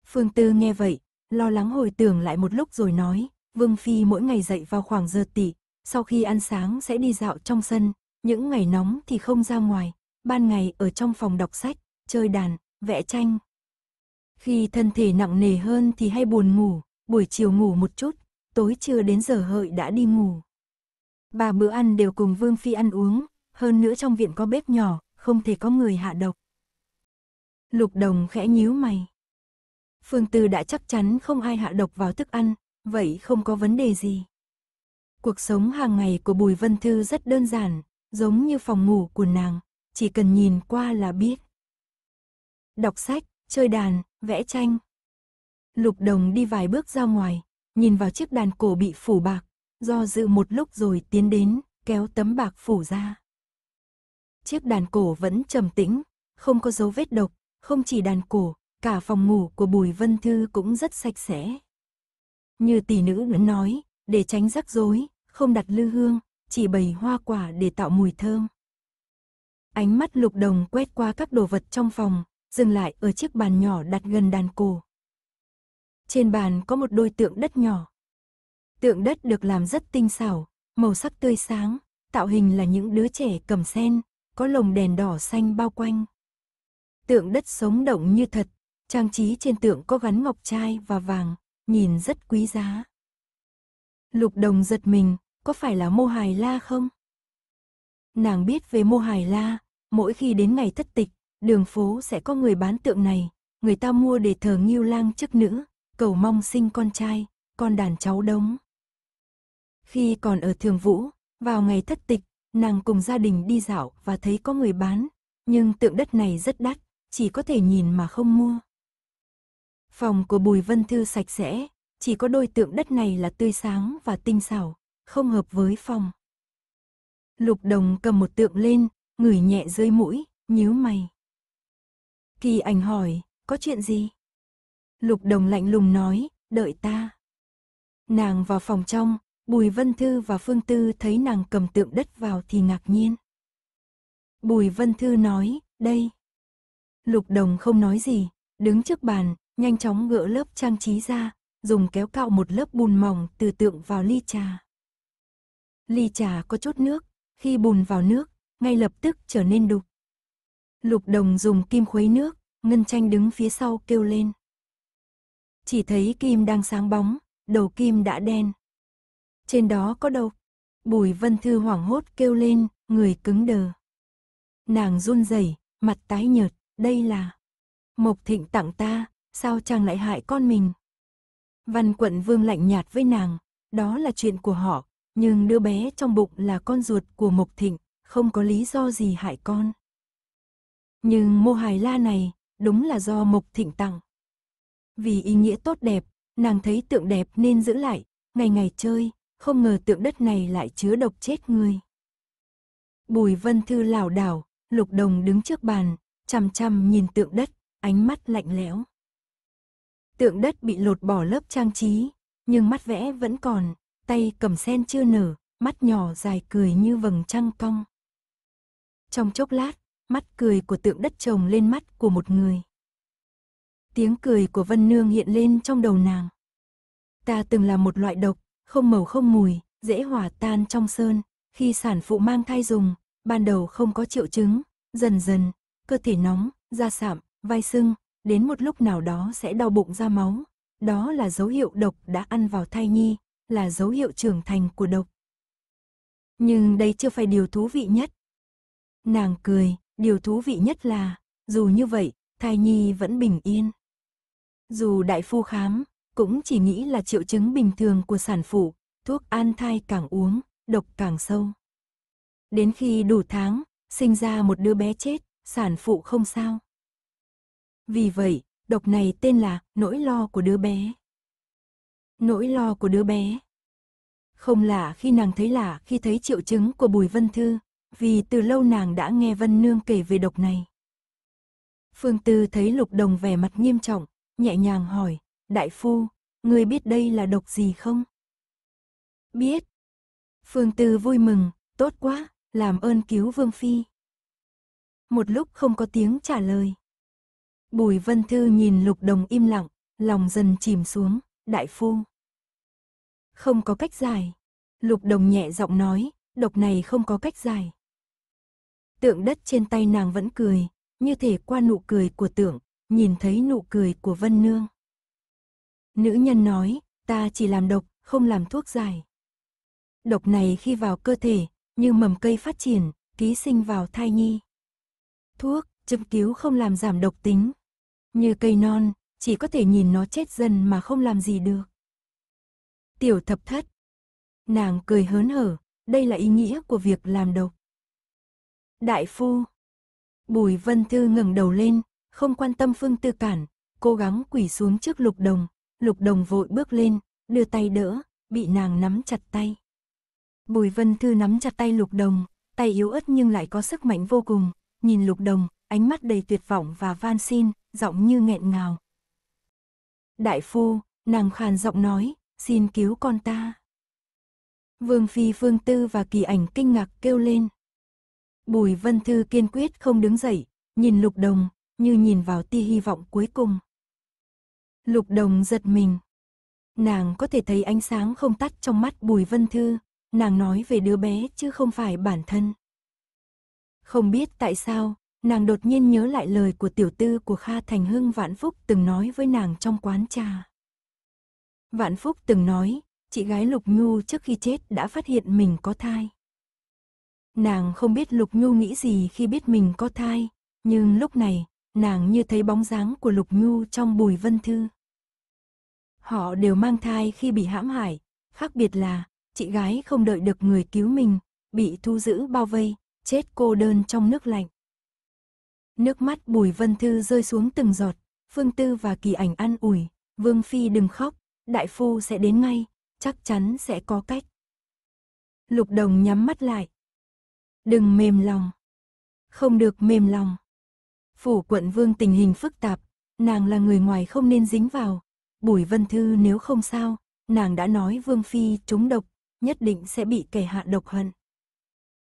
Phương Tư nghe vậy, lo lắng hồi tưởng lại một lúc rồi nói, Vương Phi mỗi ngày dậy vào khoảng giờ tỷ, sau khi ăn sáng sẽ đi dạo trong sân, những ngày nóng thì không ra ngoài, ban ngày ở trong phòng đọc sách, chơi đàn, vẽ tranh. Khi thân thể nặng nề hơn thì hay buồn ngủ, buổi chiều ngủ một chút, tối trưa đến giờ hợi đã đi ngủ. Ba bữa ăn đều cùng Vương Phi ăn uống, hơn nữa trong viện có bếp nhỏ, không thể có người hạ độc. Lục đồng khẽ nhíu mày. Phương Tư đã chắc chắn không ai hạ độc vào thức ăn, vậy không có vấn đề gì. Cuộc sống hàng ngày của Bùi Vân Thư rất đơn giản, giống như phòng ngủ của nàng, chỉ cần nhìn qua là biết. Đọc sách, chơi đàn, vẽ tranh. Lục đồng đi vài bước ra ngoài, nhìn vào chiếc đàn cổ bị phủ bạc, do dự một lúc rồi tiến đến, kéo tấm bạc phủ ra chiếc đàn cổ vẫn trầm tĩnh, không có dấu vết độc, không chỉ đàn cổ, cả phòng ngủ của Bùi Vân Thư cũng rất sạch sẽ. Như tỷ nữ nói, để tránh rắc rối, không đặt lư hương, chỉ bày hoa quả để tạo mùi thơm. Ánh mắt lục đồng quét qua các đồ vật trong phòng, dừng lại ở chiếc bàn nhỏ đặt gần đàn cổ. Trên bàn có một đôi tượng đất nhỏ. Tượng đất được làm rất tinh xảo, màu sắc tươi sáng, tạo hình là những đứa trẻ cầm sen, có lồng đèn đỏ xanh bao quanh. Tượng đất sống động như thật, trang trí trên tượng có gắn ngọc trai và vàng, nhìn rất quý giá. Lục đồng giật mình, có phải là mô hài la không? Nàng biết về mô hài la, mỗi khi đến ngày thất tịch, đường phố sẽ có người bán tượng này, người ta mua để thờ nghiêu lang chức nữ, cầu mong sinh con trai, con đàn cháu đống Khi còn ở thường vũ, vào ngày thất tịch, nàng cùng gia đình đi dạo và thấy có người bán, nhưng tượng đất này rất đắt, chỉ có thể nhìn mà không mua. Phòng của Bùi Vân Thư sạch sẽ, chỉ có đôi tượng đất này là tươi sáng và tinh xảo, không hợp với phòng. Lục Đồng cầm một tượng lên, ngửi nhẹ dưới mũi, nhíu mày. Kỳ ảnh hỏi, có chuyện gì? Lục Đồng lạnh lùng nói, đợi ta. Nàng vào phòng trong, Bùi Vân Thư và Phương Tư thấy nàng cầm tượng đất vào thì ngạc nhiên. Bùi Vân Thư nói, đây. Lục Đồng không nói gì, đứng trước bàn, nhanh chóng gỡ lớp trang trí ra, dùng kéo cạo một lớp bùn mỏng từ tượng vào ly trà. Ly trà có chút nước, khi bùn vào nước, ngay lập tức trở nên đục. Lục Đồng dùng kim khuấy nước, Ngân Tranh đứng phía sau kêu lên. Chỉ thấy kim đang sáng bóng, đầu kim đã đen, trên đó có độc. Bùi Vân Thư hoảng hốt kêu lên, người cứng đờ. Nàng run rẩy, mặt tái nhợt, đây là Mộc Thịnh tặng ta, sao chàng lại hại con mình? Văn quận vương lạnh nhạt với nàng, đó là chuyện của họ, nhưng đứa bé trong bụng là con ruột của Mộc Thịnh, không có lý do gì hại con. Nhưng mô hài la này, đúng là do Mộc Thịnh tặng. Vì ý nghĩa tốt đẹp, nàng thấy tượng đẹp nên giữ lại, ngày ngày chơi, không ngờ tượng đất này lại chứa độc chết người. Bùi Vân Thư lảo đảo, Lục Đồng đứng trước bàn, chằm chằm nhìn tượng đất, ánh mắt lạnh lẽo. Tượng đất bị lột bỏ lớp trang trí, nhưng mắt vẽ vẫn còn, tay cầm sen chưa nở, mắt nhỏ dài cười như vầng trăng cong. Trong chốc lát, mắt cười của tượng đất trồng lên mắt của một người. Tiếng cười của Vân Nương hiện lên trong đầu nàng. Ta từng là một loại độc, không màu không mùi, dễ hòa tan trong sơn, khi sản phụ mang thai dùng, ban đầu không có triệu chứng, dần dần, cơ thể nóng, da sạm, vai sưng, đến một lúc nào đó sẽ đau bụng ra máu. Đó là dấu hiệu độc đã ăn vào thai nhi, là dấu hiệu trưởng thành của độc. Nhưng đây chưa phải điều thú vị nhất. Nàng cười, điều thú vị nhất là, dù như vậy, thai nhi vẫn bình yên. Dù đại phu khám, cũng chỉ nghĩ là triệu chứng bình thường của sản phụ, thuốc an thai càng uống, độc càng sâu. Đến khi đủ tháng, sinh ra một đứa bé chết, sản phụ không sao. Vì vậy, độc này tên là nỗi lo của đứa bé. Nỗi lo của đứa bé. Không lạ khi nàng thấy lạ khi thấy triệu chứng của Bùi Vân Thư, vì từ lâu nàng đã nghe Vân Nương kể về độc này. Phương Tư thấy Lục Đồng vẻ mặt nghiêm trọng, nhẹ nhàng hỏi, Đại phu, ngươi biết đây là độc gì không? Biết. Phương Tư vui mừng, tốt quá, làm ơn cứu Vương Phi. Một lúc không có tiếng trả lời. Bùi Vân Thư nhìn Lục Đồng im lặng, lòng dần chìm xuống, đại phu. Không có cách giải. Lục Đồng nhẹ giọng nói, độc này không có cách giải. Tượng đất trên tay nàng vẫn cười, như thể qua nụ cười của tượng, nhìn thấy nụ cười của Vân Nương. Nữ nhân nói, ta chỉ làm độc, không làm thuốc giải. Độc này khi vào cơ thể, như mầm cây phát triển, ký sinh vào thai nhi. Thuốc, châm cứu không làm giảm độc tính. Như cây non, chỉ có thể nhìn nó chết dần mà không làm gì được. Tiểu thập thất. Nàng cười hớn hở, đây là ý nghĩa của việc làm độc. Đại phu. Bùi Vân Thư ngẩng đầu lên, không quan tâm Phương Tư Cản, cố gắng quỳ xuống trước lục đồng, Lục Đồng vội bước lên, đưa tay đỡ, bị nàng nắm chặt tay. Bùi Vân Thư nắm chặt tay Lục Đồng, tay yếu ớt nhưng lại có sức mạnh vô cùng, nhìn Lục Đồng, ánh mắt đầy tuyệt vọng và van xin, giọng như nghẹn ngào. Đại phu, nàng khàn giọng nói, xin cứu con ta. Vương Phi Vương Tư và kỳ ảnh kinh ngạc kêu lên. Bùi Vân Thư kiên quyết không đứng dậy, nhìn Lục Đồng, như nhìn vào tia hy vọng cuối cùng. Lục đồng giật mình. Nàng có thể thấy ánh sáng không tắt trong mắt Bùi Vân Thư, nàng nói về đứa bé chứ không phải bản thân. Không biết tại sao, nàng đột nhiên nhớ lại lời của tiểu tư của Kha Thành Hưng Vạn Phúc từng nói với nàng trong quán trà. Vạn Phúc từng nói, chị gái Lục Nhu trước khi chết đã phát hiện mình có thai. Nàng không biết Lục Nhu nghĩ gì khi biết mình có thai, nhưng lúc này, nàng như thấy bóng dáng của Lục Nhu trong bùi vân thư họ đều mang thai khi bị hãm hại, khác biệt là chị gái không đợi được người cứu mình, bị thu giữ bao vây, chết cô đơn trong nước lạnh. Nước mắt Bùi Vân Thư rơi xuống từng giọt, Phương Tư và Kỳ Ảnh an ủi, Vương Phi đừng khóc, đại phu sẽ đến ngay, chắc chắn sẽ có cách. Lục Đồng nhắm mắt lại. Đừng mềm lòng. Không được mềm lòng. Phủ quận vương tình hình phức tạp, nàng là người ngoài không nên dính vào, Bùi Vân Thư nếu không sao, nàng đã nói Vương Phi trúng độc, nhất định sẽ bị kẻ hạ độc hận.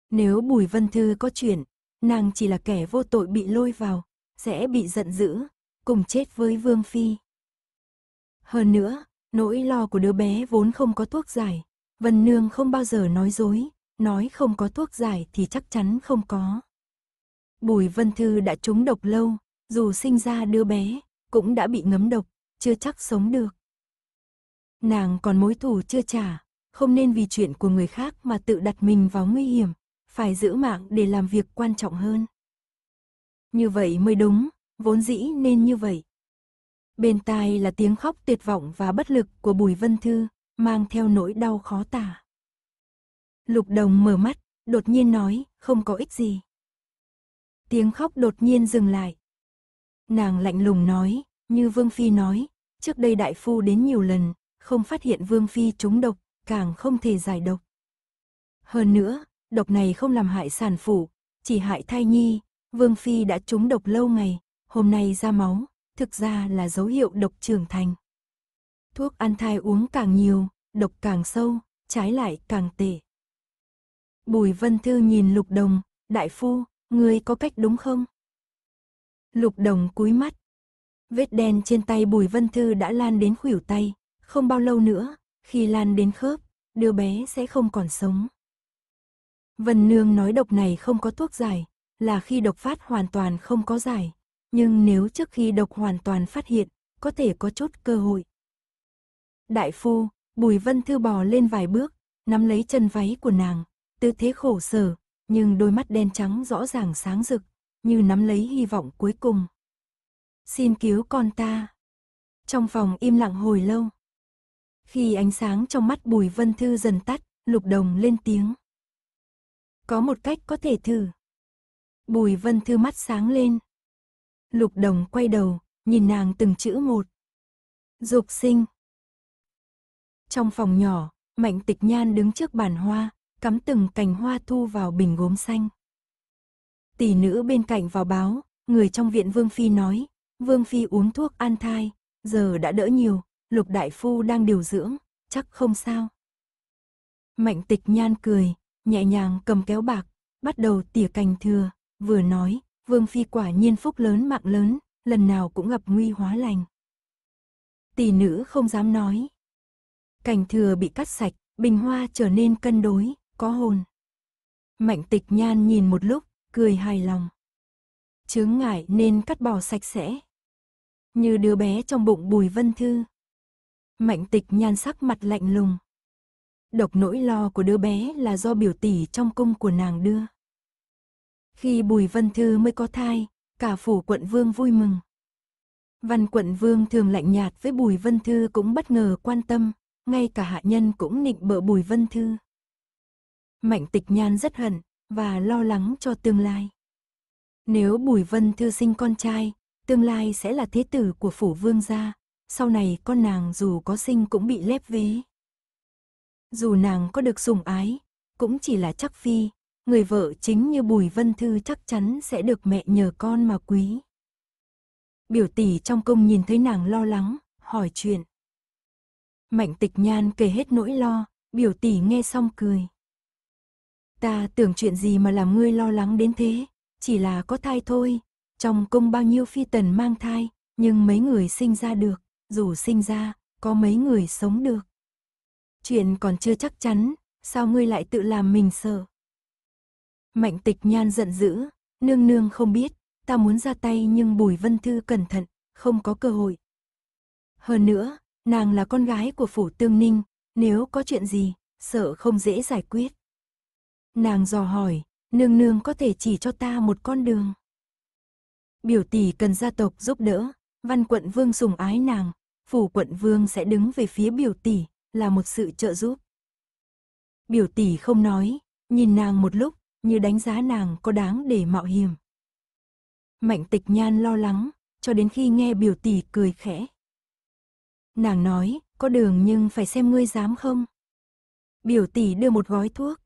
Nếu Bùi Vân Thư có chuyện, nàng chỉ là kẻ vô tội bị lôi vào, sẽ bị giận dữ, cùng chết với Vương Phi. Hơn nữa, nỗi lo của đứa bé vốn không có thuốc giải, Vân Nương không bao giờ nói dối, nói không có thuốc giải thì chắc chắn không có. Bùi Vân Thư đã trúng độc lâu, dù sinh ra đứa bé, cũng đã bị ngấm độc, chưa chắc sống được. Nàng còn mối thù chưa trả, không nên vì chuyện của người khác mà tự đặt mình vào nguy hiểm, phải giữ mạng để làm việc quan trọng hơn. Như vậy mới đúng, vốn dĩ nên như vậy. Bên tai là tiếng khóc tuyệt vọng và bất lực của Bùi Vân Thư, mang theo nỗi đau khó tả. Lục Đồng mở mắt, đột nhiên nói, không có ích gì. Tiếng khóc đột nhiên dừng lại. Nàng lạnh lùng nói, như Vương Phi nói, trước đây đại phu đến nhiều lần, không phát hiện Vương Phi trúng độc, càng không thể giải độc. Hơn nữa, độc này không làm hại sản phụ, chỉ hại thai nhi, Vương Phi đã trúng độc lâu ngày, hôm nay ra máu, thực ra là dấu hiệu độc trưởng thành. Thuốc ăn thai uống càng nhiều, độc càng sâu, trái lại càng tệ. Bùi Vân Thư nhìn Lục Đồng, đại phu, ngươi có cách đúng không? Lục Đồng cúi mắt, Vết đen trên tay Bùi Vân Thư đã lan đến khuỷu tay, không bao lâu nữa, khi lan đến khớp, đứa bé sẽ không còn sống. Vân Nương nói độc này không có thuốc giải, là khi độc phát hoàn toàn không có giải, nhưng nếu trước khi độc hoàn toàn phát hiện, có thể có chút cơ hội. Đại phu, Bùi Vân Thư bò lên vài bước, nắm lấy chân váy của nàng, tư thế khổ sở, nhưng đôi mắt đen trắng rõ ràng sáng rực, như nắm lấy hy vọng cuối cùng xin cứu con ta. Trong phòng im lặng hồi lâu. Khi ánh sáng trong mắt Bùi Vân Thư dần tắt, Lục Đồng lên tiếng. Có một cách có thể thử. Bùi Vân Thư mắt sáng lên. Lục Đồng quay đầu, nhìn nàng từng chữ một. Dục sinh. Trong phòng nhỏ, Mạnh Tịch Nhan đứng trước bàn hoa, cắm từng cành hoa thu vào bình gốm xanh. Tỷ nữ bên cạnh vào báo, người trong viện Vương Phi nói, Vương Phi uống thuốc an thai, giờ đã đỡ nhiều, lục đại phu đang điều dưỡng, chắc không sao. Mạnh tịch nhan cười, nhẹ nhàng cầm kéo bạc, bắt đầu tỉa cành thừa, vừa nói, Vương Phi quả nhiên phúc lớn mạng lớn, lần nào cũng gặp nguy hóa lành. Tỷ nữ không dám nói. Cành thừa bị cắt sạch, bình hoa trở nên cân đối, có hồn. Mạnh tịch nhan nhìn một lúc, cười hài lòng. Chướng ngại nên cắt bỏ sạch sẽ, như đứa bé trong bụng Bùi Vân Thư. Mạnh tịch nhan sắc mặt lạnh lùng. Độc nỗi lo của đứa bé là do biểu tỷ trong cung của nàng đưa. Khi Bùi Vân Thư mới có thai, cả phủ quận vương vui mừng. Văn quận vương thường lạnh nhạt với Bùi Vân Thư cũng bất ngờ quan tâm, ngay cả hạ nhân cũng nịnh bợ Bùi Vân Thư. Mạnh tịch nhan rất hận và lo lắng cho tương lai. Nếu Bùi Vân Thư sinh con trai, tương lai sẽ là thế tử của phủ vương gia, sau này con nàng dù có sinh cũng bị lép vế. Dù nàng có được sủng ái, cũng chỉ là chắc phi, người vợ chính như Bùi Vân Thư chắc chắn sẽ được mẹ nhờ con mà quý. Biểu tỷ trong công nhìn thấy nàng lo lắng, hỏi chuyện. Mạnh tịch nhan kể hết nỗi lo, biểu tỷ nghe xong cười. Ta tưởng chuyện gì mà làm ngươi lo lắng đến thế, chỉ là có thai thôi, trong cung bao nhiêu phi tần mang thai, nhưng mấy người sinh ra được, dù sinh ra, có mấy người sống được. Chuyện còn chưa chắc chắn, sao ngươi lại tự làm mình sợ? Mạnh tịch nhan giận dữ, nương nương không biết, ta muốn ra tay nhưng Bùi Vân Thư cẩn thận, không có cơ hội. Hơn nữa, nàng là con gái của phủ tương ninh, nếu có chuyện gì, sợ không dễ giải quyết. Nàng dò hỏi, nương nương có thể chỉ cho ta một con đường biểu tỷ cần gia tộc giúp đỡ, văn quận vương sùng ái nàng, phủ quận vương sẽ đứng về phía biểu tỷ, là một sự trợ giúp. Biểu tỷ không nói, nhìn nàng một lúc, như đánh giá nàng có đáng để mạo hiểm. Mạnh tịch nhan lo lắng, cho đến khi nghe biểu tỷ cười khẽ. Nàng nói, có đường nhưng phải xem ngươi dám không. Biểu tỷ đưa một gói thuốc.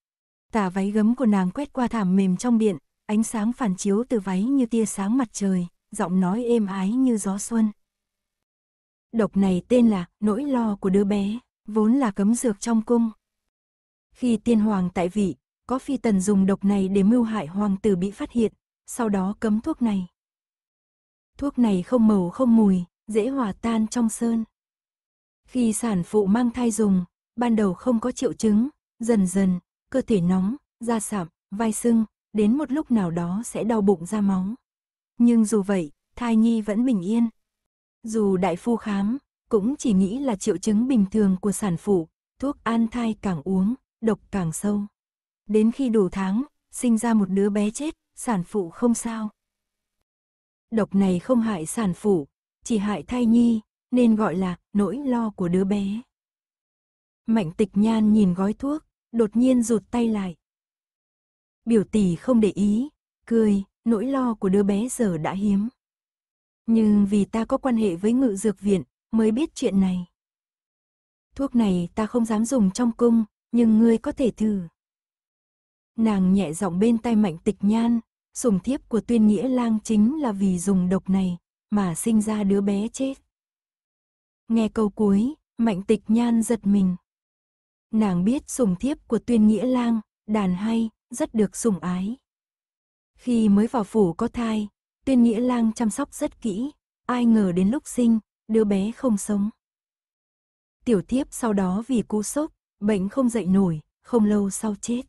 Tà váy gấm của nàng quét qua thảm mềm trong biển, ánh sáng phản chiếu từ váy như tia sáng mặt trời, giọng nói êm ái như gió xuân. Độc này tên là nỗi lo của đứa bé, vốn là cấm dược trong cung. Khi tiên hoàng tại vị, có phi tần dùng độc này để mưu hại hoàng tử bị phát hiện, sau đó cấm thuốc này. Thuốc này không màu không mùi, dễ hòa tan trong sơn. Khi sản phụ mang thai dùng, ban đầu không có triệu chứng, dần dần, cơ thể nóng, da sạm, vai sưng, đến một lúc nào đó sẽ đau bụng ra máu. Nhưng dù vậy, thai nhi vẫn bình yên. Dù đại phu khám, cũng chỉ nghĩ là triệu chứng bình thường của sản phụ, thuốc an thai càng uống, độc càng sâu. Đến khi đủ tháng, sinh ra một đứa bé chết, sản phụ không sao. Độc này không hại sản phụ, chỉ hại thai nhi, nên gọi là nỗi lo của đứa bé. Mạnh tịch nhan nhìn gói thuốc, đột nhiên rụt tay lại. Biểu tỷ không để ý, cười, nỗi lo của đứa bé giờ đã hiếm. Nhưng vì ta có quan hệ với ngự dược viện, mới biết chuyện này. Thuốc này ta không dám dùng trong cung, nhưng ngươi có thể thử. Nàng nhẹ giọng bên tai mạnh tịch nhan, sủng thiếp của tuyên nghĩa lang chính là vì dùng độc này, mà sinh ra đứa bé chết. Nghe câu cuối, mạnh tịch nhan giật mình. Nàng biết sủng thiếp của tuyên nghĩa lang, đàn hay, rất được sủng ái. Khi mới vào phủ có thai, Tuyên Nghĩa Lang chăm sóc rất kỹ, ai ngờ đến lúc sinh, đứa bé không sống. Tiểu thiếp sau đó vì cú sốc, bệnh không dậy nổi, không lâu sau chết.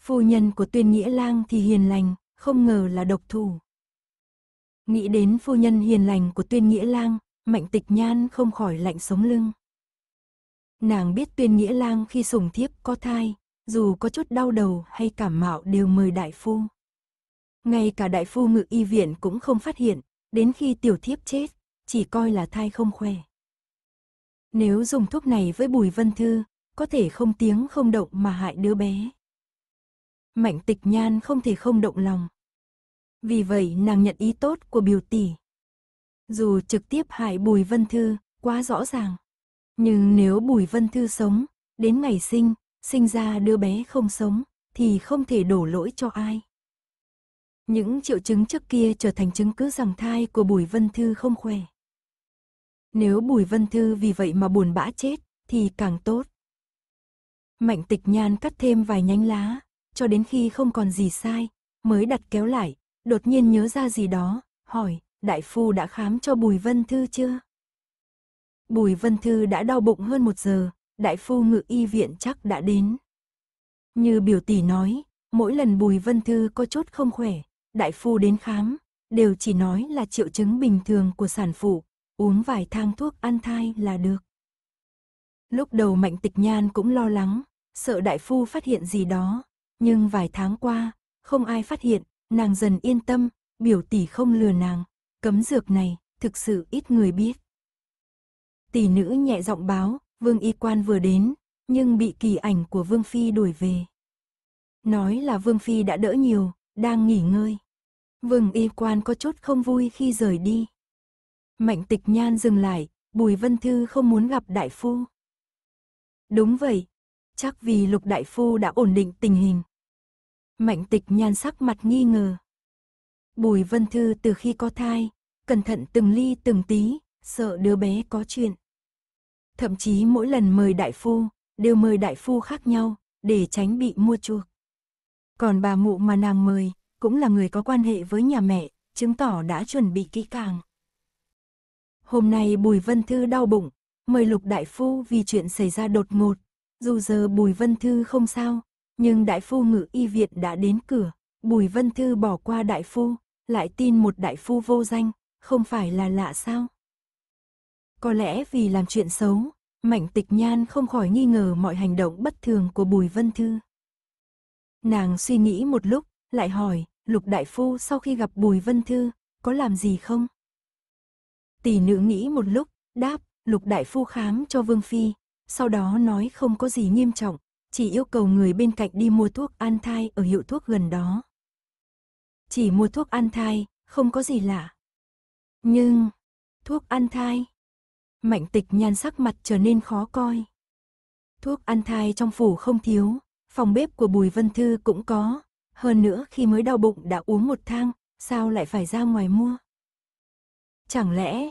Phu nhân của Tuyên Nghĩa Lang thì hiền lành, không ngờ là độc thủ. Nghĩ đến phu nhân hiền lành của Tuyên Nghĩa Lang, Mạnh Tịch Nhan không khỏi lạnh sống lưng. Nàng biết Tuyên Nghĩa Lang khi sủng thiếp có thai, dù có chút đau đầu hay cảm mạo đều mời đại phu. Ngay cả đại phu ngự y viện cũng không phát hiện, đến khi tiểu thiếp chết, chỉ coi là thai không khỏe. Nếu dùng thuốc này với Bùi Vân Thư, có thể không tiếng không động mà hại đứa bé. Mạnh tịch nhan không thể không động lòng. Vì vậy nàng nhận ý tốt của biểu tỷ. Dù trực tiếp hại Bùi Vân Thư, quá rõ ràng. Nhưng nếu Bùi Vân Thư sống, đến ngày sinh, sinh ra đứa bé không sống thì không thể đổ lỗi cho ai. Những triệu chứng trước kia trở thành chứng cứ rằng thai của Bùi Vân Thư không khỏe. Nếu Bùi Vân Thư vì vậy mà buồn bã chết thì càng tốt. Mạnh tịch nhan cắt thêm vài nhánh lá, cho đến khi không còn gì sai, mới đặt kéo lại, đột nhiên nhớ ra gì đó, hỏi, đại phu đã khám cho Bùi Vân Thư chưa? Bùi Vân Thư đã đau bụng hơn một giờ, đại phu ngự y viện chắc đã đến. Như biểu tỷ nói, mỗi lần Bùi Vân Thư có chút không khỏe, đại phu đến khám, đều chỉ nói là triệu chứng bình thường của sản phụ, uống vài thang thuốc ăn thai là được. Lúc đầu Mạnh Tịch Nhan cũng lo lắng, sợ đại phu phát hiện gì đó, nhưng vài tháng qua, không ai phát hiện, nàng dần yên tâm, biểu tỷ không lừa nàng, cấm dược này, thực sự ít người biết. Tỷ nữ nhẹ giọng báo, Vương y quan vừa đến, nhưng bị kỳ ảnh của Vương Phi đuổi về. Nói là Vương Phi đã đỡ nhiều, đang nghỉ ngơi. Vương y quan có chút không vui khi rời đi. Mạnh tịch nhan dừng lại, Bùi Vân Thư không muốn gặp đại phu. Đúng vậy, chắc vì lục đại phu đã ổn định tình hình. Mạnh tịch nhan sắc mặt nghi ngờ. Bùi Vân Thư từ khi có thai, cẩn thận từng ly từng tí, sợ đứa bé có chuyện. Thậm chí mỗi lần mời đại phu, đều mời đại phu khác nhau, để tránh bị mua chuộc. Còn bà mụ mà nàng mời, cũng là người có quan hệ với nhà mẹ, chứng tỏ đã chuẩn bị kỹ càng. Hôm nay Bùi Vân Thư đau bụng, mời Lục Đại Phu vì chuyện xảy ra đột ngột. Dù giờ Bùi Vân Thư không sao, nhưng Đại Phu ngự y viện đã đến cửa. Bùi Vân Thư bỏ qua Đại Phu, lại tin một Đại Phu vô danh, không phải là lạ sao? Có lẽ vì làm chuyện xấu, Mạnh Tịch Nhan không khỏi nghi ngờ mọi hành động bất thường của Bùi Vân Thư. Nàng suy nghĩ một lúc, lại hỏi, Lục Đại Phu sau khi gặp Bùi Vân Thư, có làm gì không? Tỷ nữ nghĩ một lúc, đáp, Lục Đại Phu khám cho Vương Phi, sau đó nói không có gì nghiêm trọng, chỉ yêu cầu người bên cạnh đi mua thuốc an thai ở hiệu thuốc gần đó. Chỉ mua thuốc an thai, không có gì lạ. Nhưng, thuốc an thai, mạnh tịch nhan sắc mặt trở nên khó coi. Thuốc ăn thai trong phủ không thiếu, phòng bếp của Bùi Vân Thư cũng có, hơn nữa khi mới đau bụng đã uống một thang, sao lại phải ra ngoài mua? Chẳng lẽ,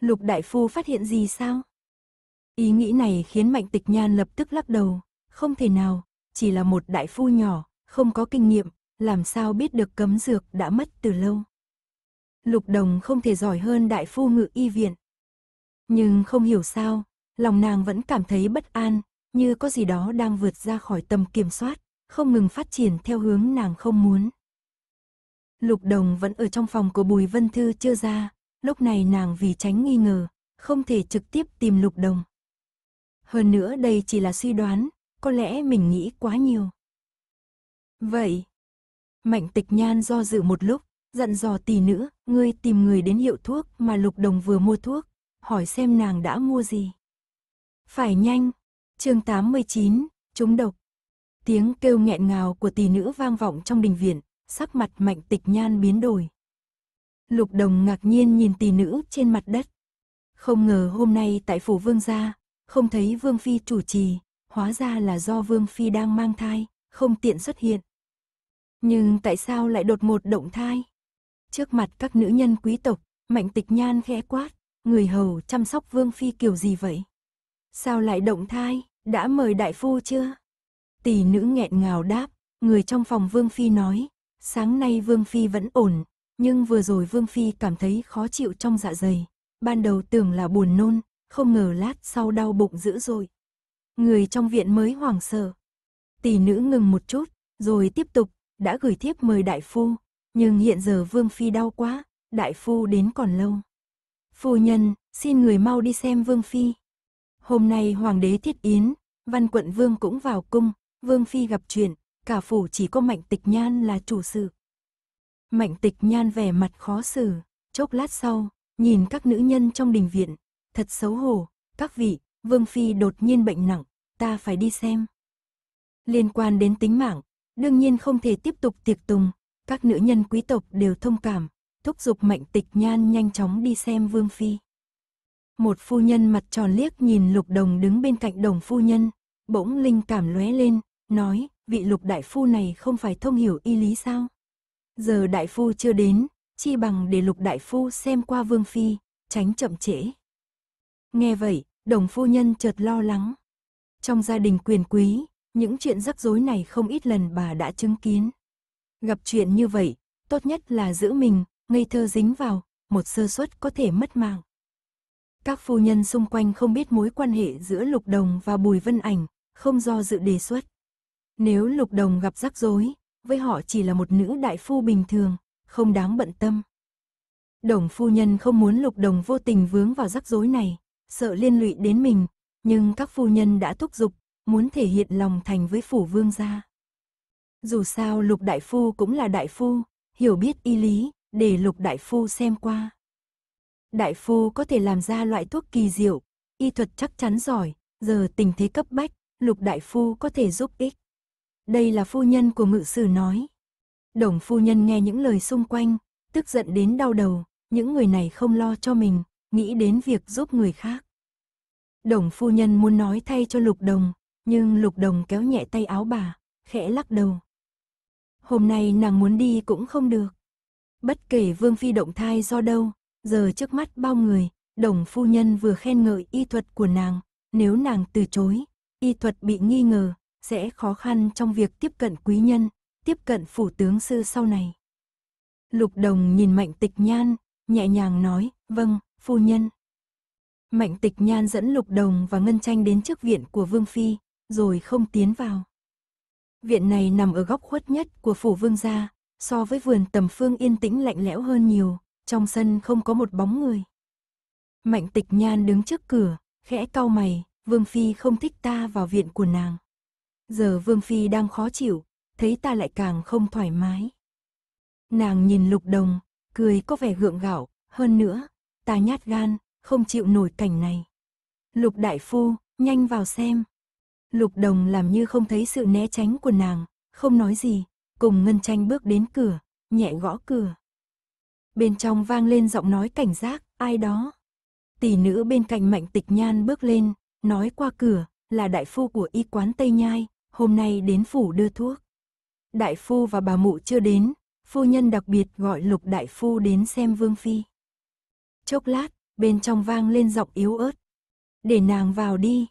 Lục Đại Phu phát hiện gì sao? Ý nghĩ này khiến Mạnh Tịch Nhan lập tức lắc đầu, không thể nào, chỉ là một đại phu nhỏ, không có kinh nghiệm, làm sao biết được cấm dược đã mất từ lâu. Lục Đồng không thể giỏi hơn đại phu ngự y viện. Nhưng không hiểu sao, lòng nàng vẫn cảm thấy bất an, như có gì đó đang vượt ra khỏi tầm kiểm soát, không ngừng phát triển theo hướng nàng không muốn. Lục Đồng vẫn ở trong phòng của Bùi Vân Thư chưa ra, lúc này nàng vì tránh nghi ngờ, không thể trực tiếp tìm Lục Đồng. Hơn nữa đây chỉ là suy đoán, có lẽ mình nghĩ quá nhiều. Vậy, Mạnh Tịch Nhan do dự một lúc, dặn dò tỷ nữ, ngươi tìm người đến hiệu thuốc mà Lục Đồng vừa mua thuốc, hỏi xem nàng đã mua gì. Phải nhanh, chương 89, chúng độc. Tiếng kêu nghẹn ngào của tỷ nữ vang vọng trong đình viện, sắc mặt mạnh tịch nhan biến đổi. Lục đồng ngạc nhiên nhìn tỷ nữ trên mặt đất. Không ngờ hôm nay tại phủ vương gia, không thấy vương phi chủ trì, hóa ra là do vương phi đang mang thai, không tiện xuất hiện. Nhưng tại sao lại đột một động thai? Trước mặt các nữ nhân quý tộc, mạnh tịch nhan khẽ quát người hầu chăm sóc Vương Phi kiểu gì vậy? Sao lại động thai, đã mời đại phu chưa? Tỷ nữ nghẹn ngào đáp, người trong phòng Vương Phi nói, sáng nay Vương Phi vẫn ổn, nhưng vừa rồi Vương Phi cảm thấy khó chịu trong dạ dày, ban đầu tưởng là buồn nôn, không ngờ lát sau đau bụng dữ dội. Người trong viện mới hoảng sợ. Tỷ nữ ngừng một chút, rồi tiếp tục, đã gửi thiếp mời đại phu, nhưng hiện giờ Vương Phi đau quá, đại phu đến còn lâu. Phu nhân, xin người mau đi xem Vương Phi. Hôm nay Hoàng đế thiết yến, văn quận Vương cũng vào cung, Vương Phi gặp chuyện, cả phủ chỉ có Mạnh Tịch Nhan là chủ sự. Mạnh Tịch Nhan vẻ mặt khó xử, chốc lát sau, nhìn các nữ nhân trong đình viện, thật xấu hổ, các vị, Vương Phi đột nhiên bệnh nặng, ta phải đi xem. Liên quan đến tính mạng, đương nhiên không thể tiếp tục tiệc tùng, các nữ nhân quý tộc đều thông cảm, thúc giục mạnh tịch nhan nhanh chóng đi xem Vương Phi. Một phu nhân mặt tròn liếc nhìn lục đồng đứng bên cạnh đồng phu nhân, bỗng linh cảm lóe lên, nói, vị lục đại phu này không phải thông hiểu y lý sao? Giờ đại phu chưa đến, chi bằng để lục đại phu xem qua Vương Phi, tránh chậm trễ. Nghe vậy, đồng phu nhân chợt lo lắng. Trong gia đình quyền quý, những chuyện rắc rối này không ít lần bà đã chứng kiến. Gặp chuyện như vậy, tốt nhất là giữ mình, ngây thơ dính vào, một sơ suất có thể mất mạng. Các phu nhân xung quanh không biết mối quan hệ giữa Lục Đồng và Bùi Vân Ảnh, không do dự đề xuất. Nếu Lục Đồng gặp rắc rối, với họ chỉ là một nữ đại phu bình thường, không đáng bận tâm. Đồng phu nhân không muốn Lục Đồng vô tình vướng vào rắc rối này, sợ liên lụy đến mình, nhưng các phu nhân đã thúc giục, muốn thể hiện lòng thành với phủ vương gia. Dù sao Lục Đại Phu cũng là đại phu, hiểu biết y lý, để lục đại phu xem qua. Đại phu có thể làm ra loại thuốc kỳ diệu, y thuật chắc chắn giỏi, giờ tình thế cấp bách, lục đại phu có thể giúp ích. Đây là phu nhân của ngự sử nói. Đồng phu nhân nghe những lời xung quanh, tức giận đến đau đầu, những người này không lo cho mình, nghĩ đến việc giúp người khác. Đồng phu nhân muốn nói thay cho lục đồng, nhưng lục đồng kéo nhẹ tay áo bà, khẽ lắc đầu. Hôm nay nàng muốn đi cũng không được. Bất kể Vương Phi động thai do đâu, giờ trước mắt bao người, đồng phu nhân vừa khen ngợi y thuật của nàng, nếu nàng từ chối, y thuật bị nghi ngờ, sẽ khó khăn trong việc tiếp cận quý nhân, tiếp cận phủ tướng sư sau này. Lục đồng nhìn mạnh tịch nhan, nhẹ nhàng nói, vâng, phu nhân. Mạnh tịch nhan dẫn lục đồng và ngân tranh đến trước viện của Vương Phi, rồi không tiến vào. Viện này nằm ở góc khuất nhất của phủ Vương gia, so với vườn tầm phương yên tĩnh lạnh lẽo hơn nhiều, trong sân không có một bóng người. Mạnh tịch nhan đứng trước cửa, khẽ cau mày, Vương Phi không thích ta vào viện của nàng. Giờ Vương Phi đang khó chịu, thấy ta lại càng không thoải mái. Nàng nhìn lục đồng, cười có vẻ gượng gạo, hơn nữa, ta nhát gan, không chịu nổi cảnh này. Lục đại phu, nhanh vào xem. Lục đồng làm như không thấy sự né tránh của nàng, không nói gì, Cùng Ngân Tranh bước đến cửa, nhẹ gõ cửa. Bên trong vang lên giọng nói cảnh giác, ai đó. Tỷ nữ bên cạnh Mạnh Tịch Nhan bước lên, nói qua cửa, là đại phu của y quán Tây Nhai, hôm nay đến phủ đưa thuốc. Đại phu và bà mụ chưa đến, phu nhân đặc biệt gọi lục đại phu đến xem Vương Phi. Chốc lát, bên trong vang lên giọng yếu ớt. Để nàng vào đi.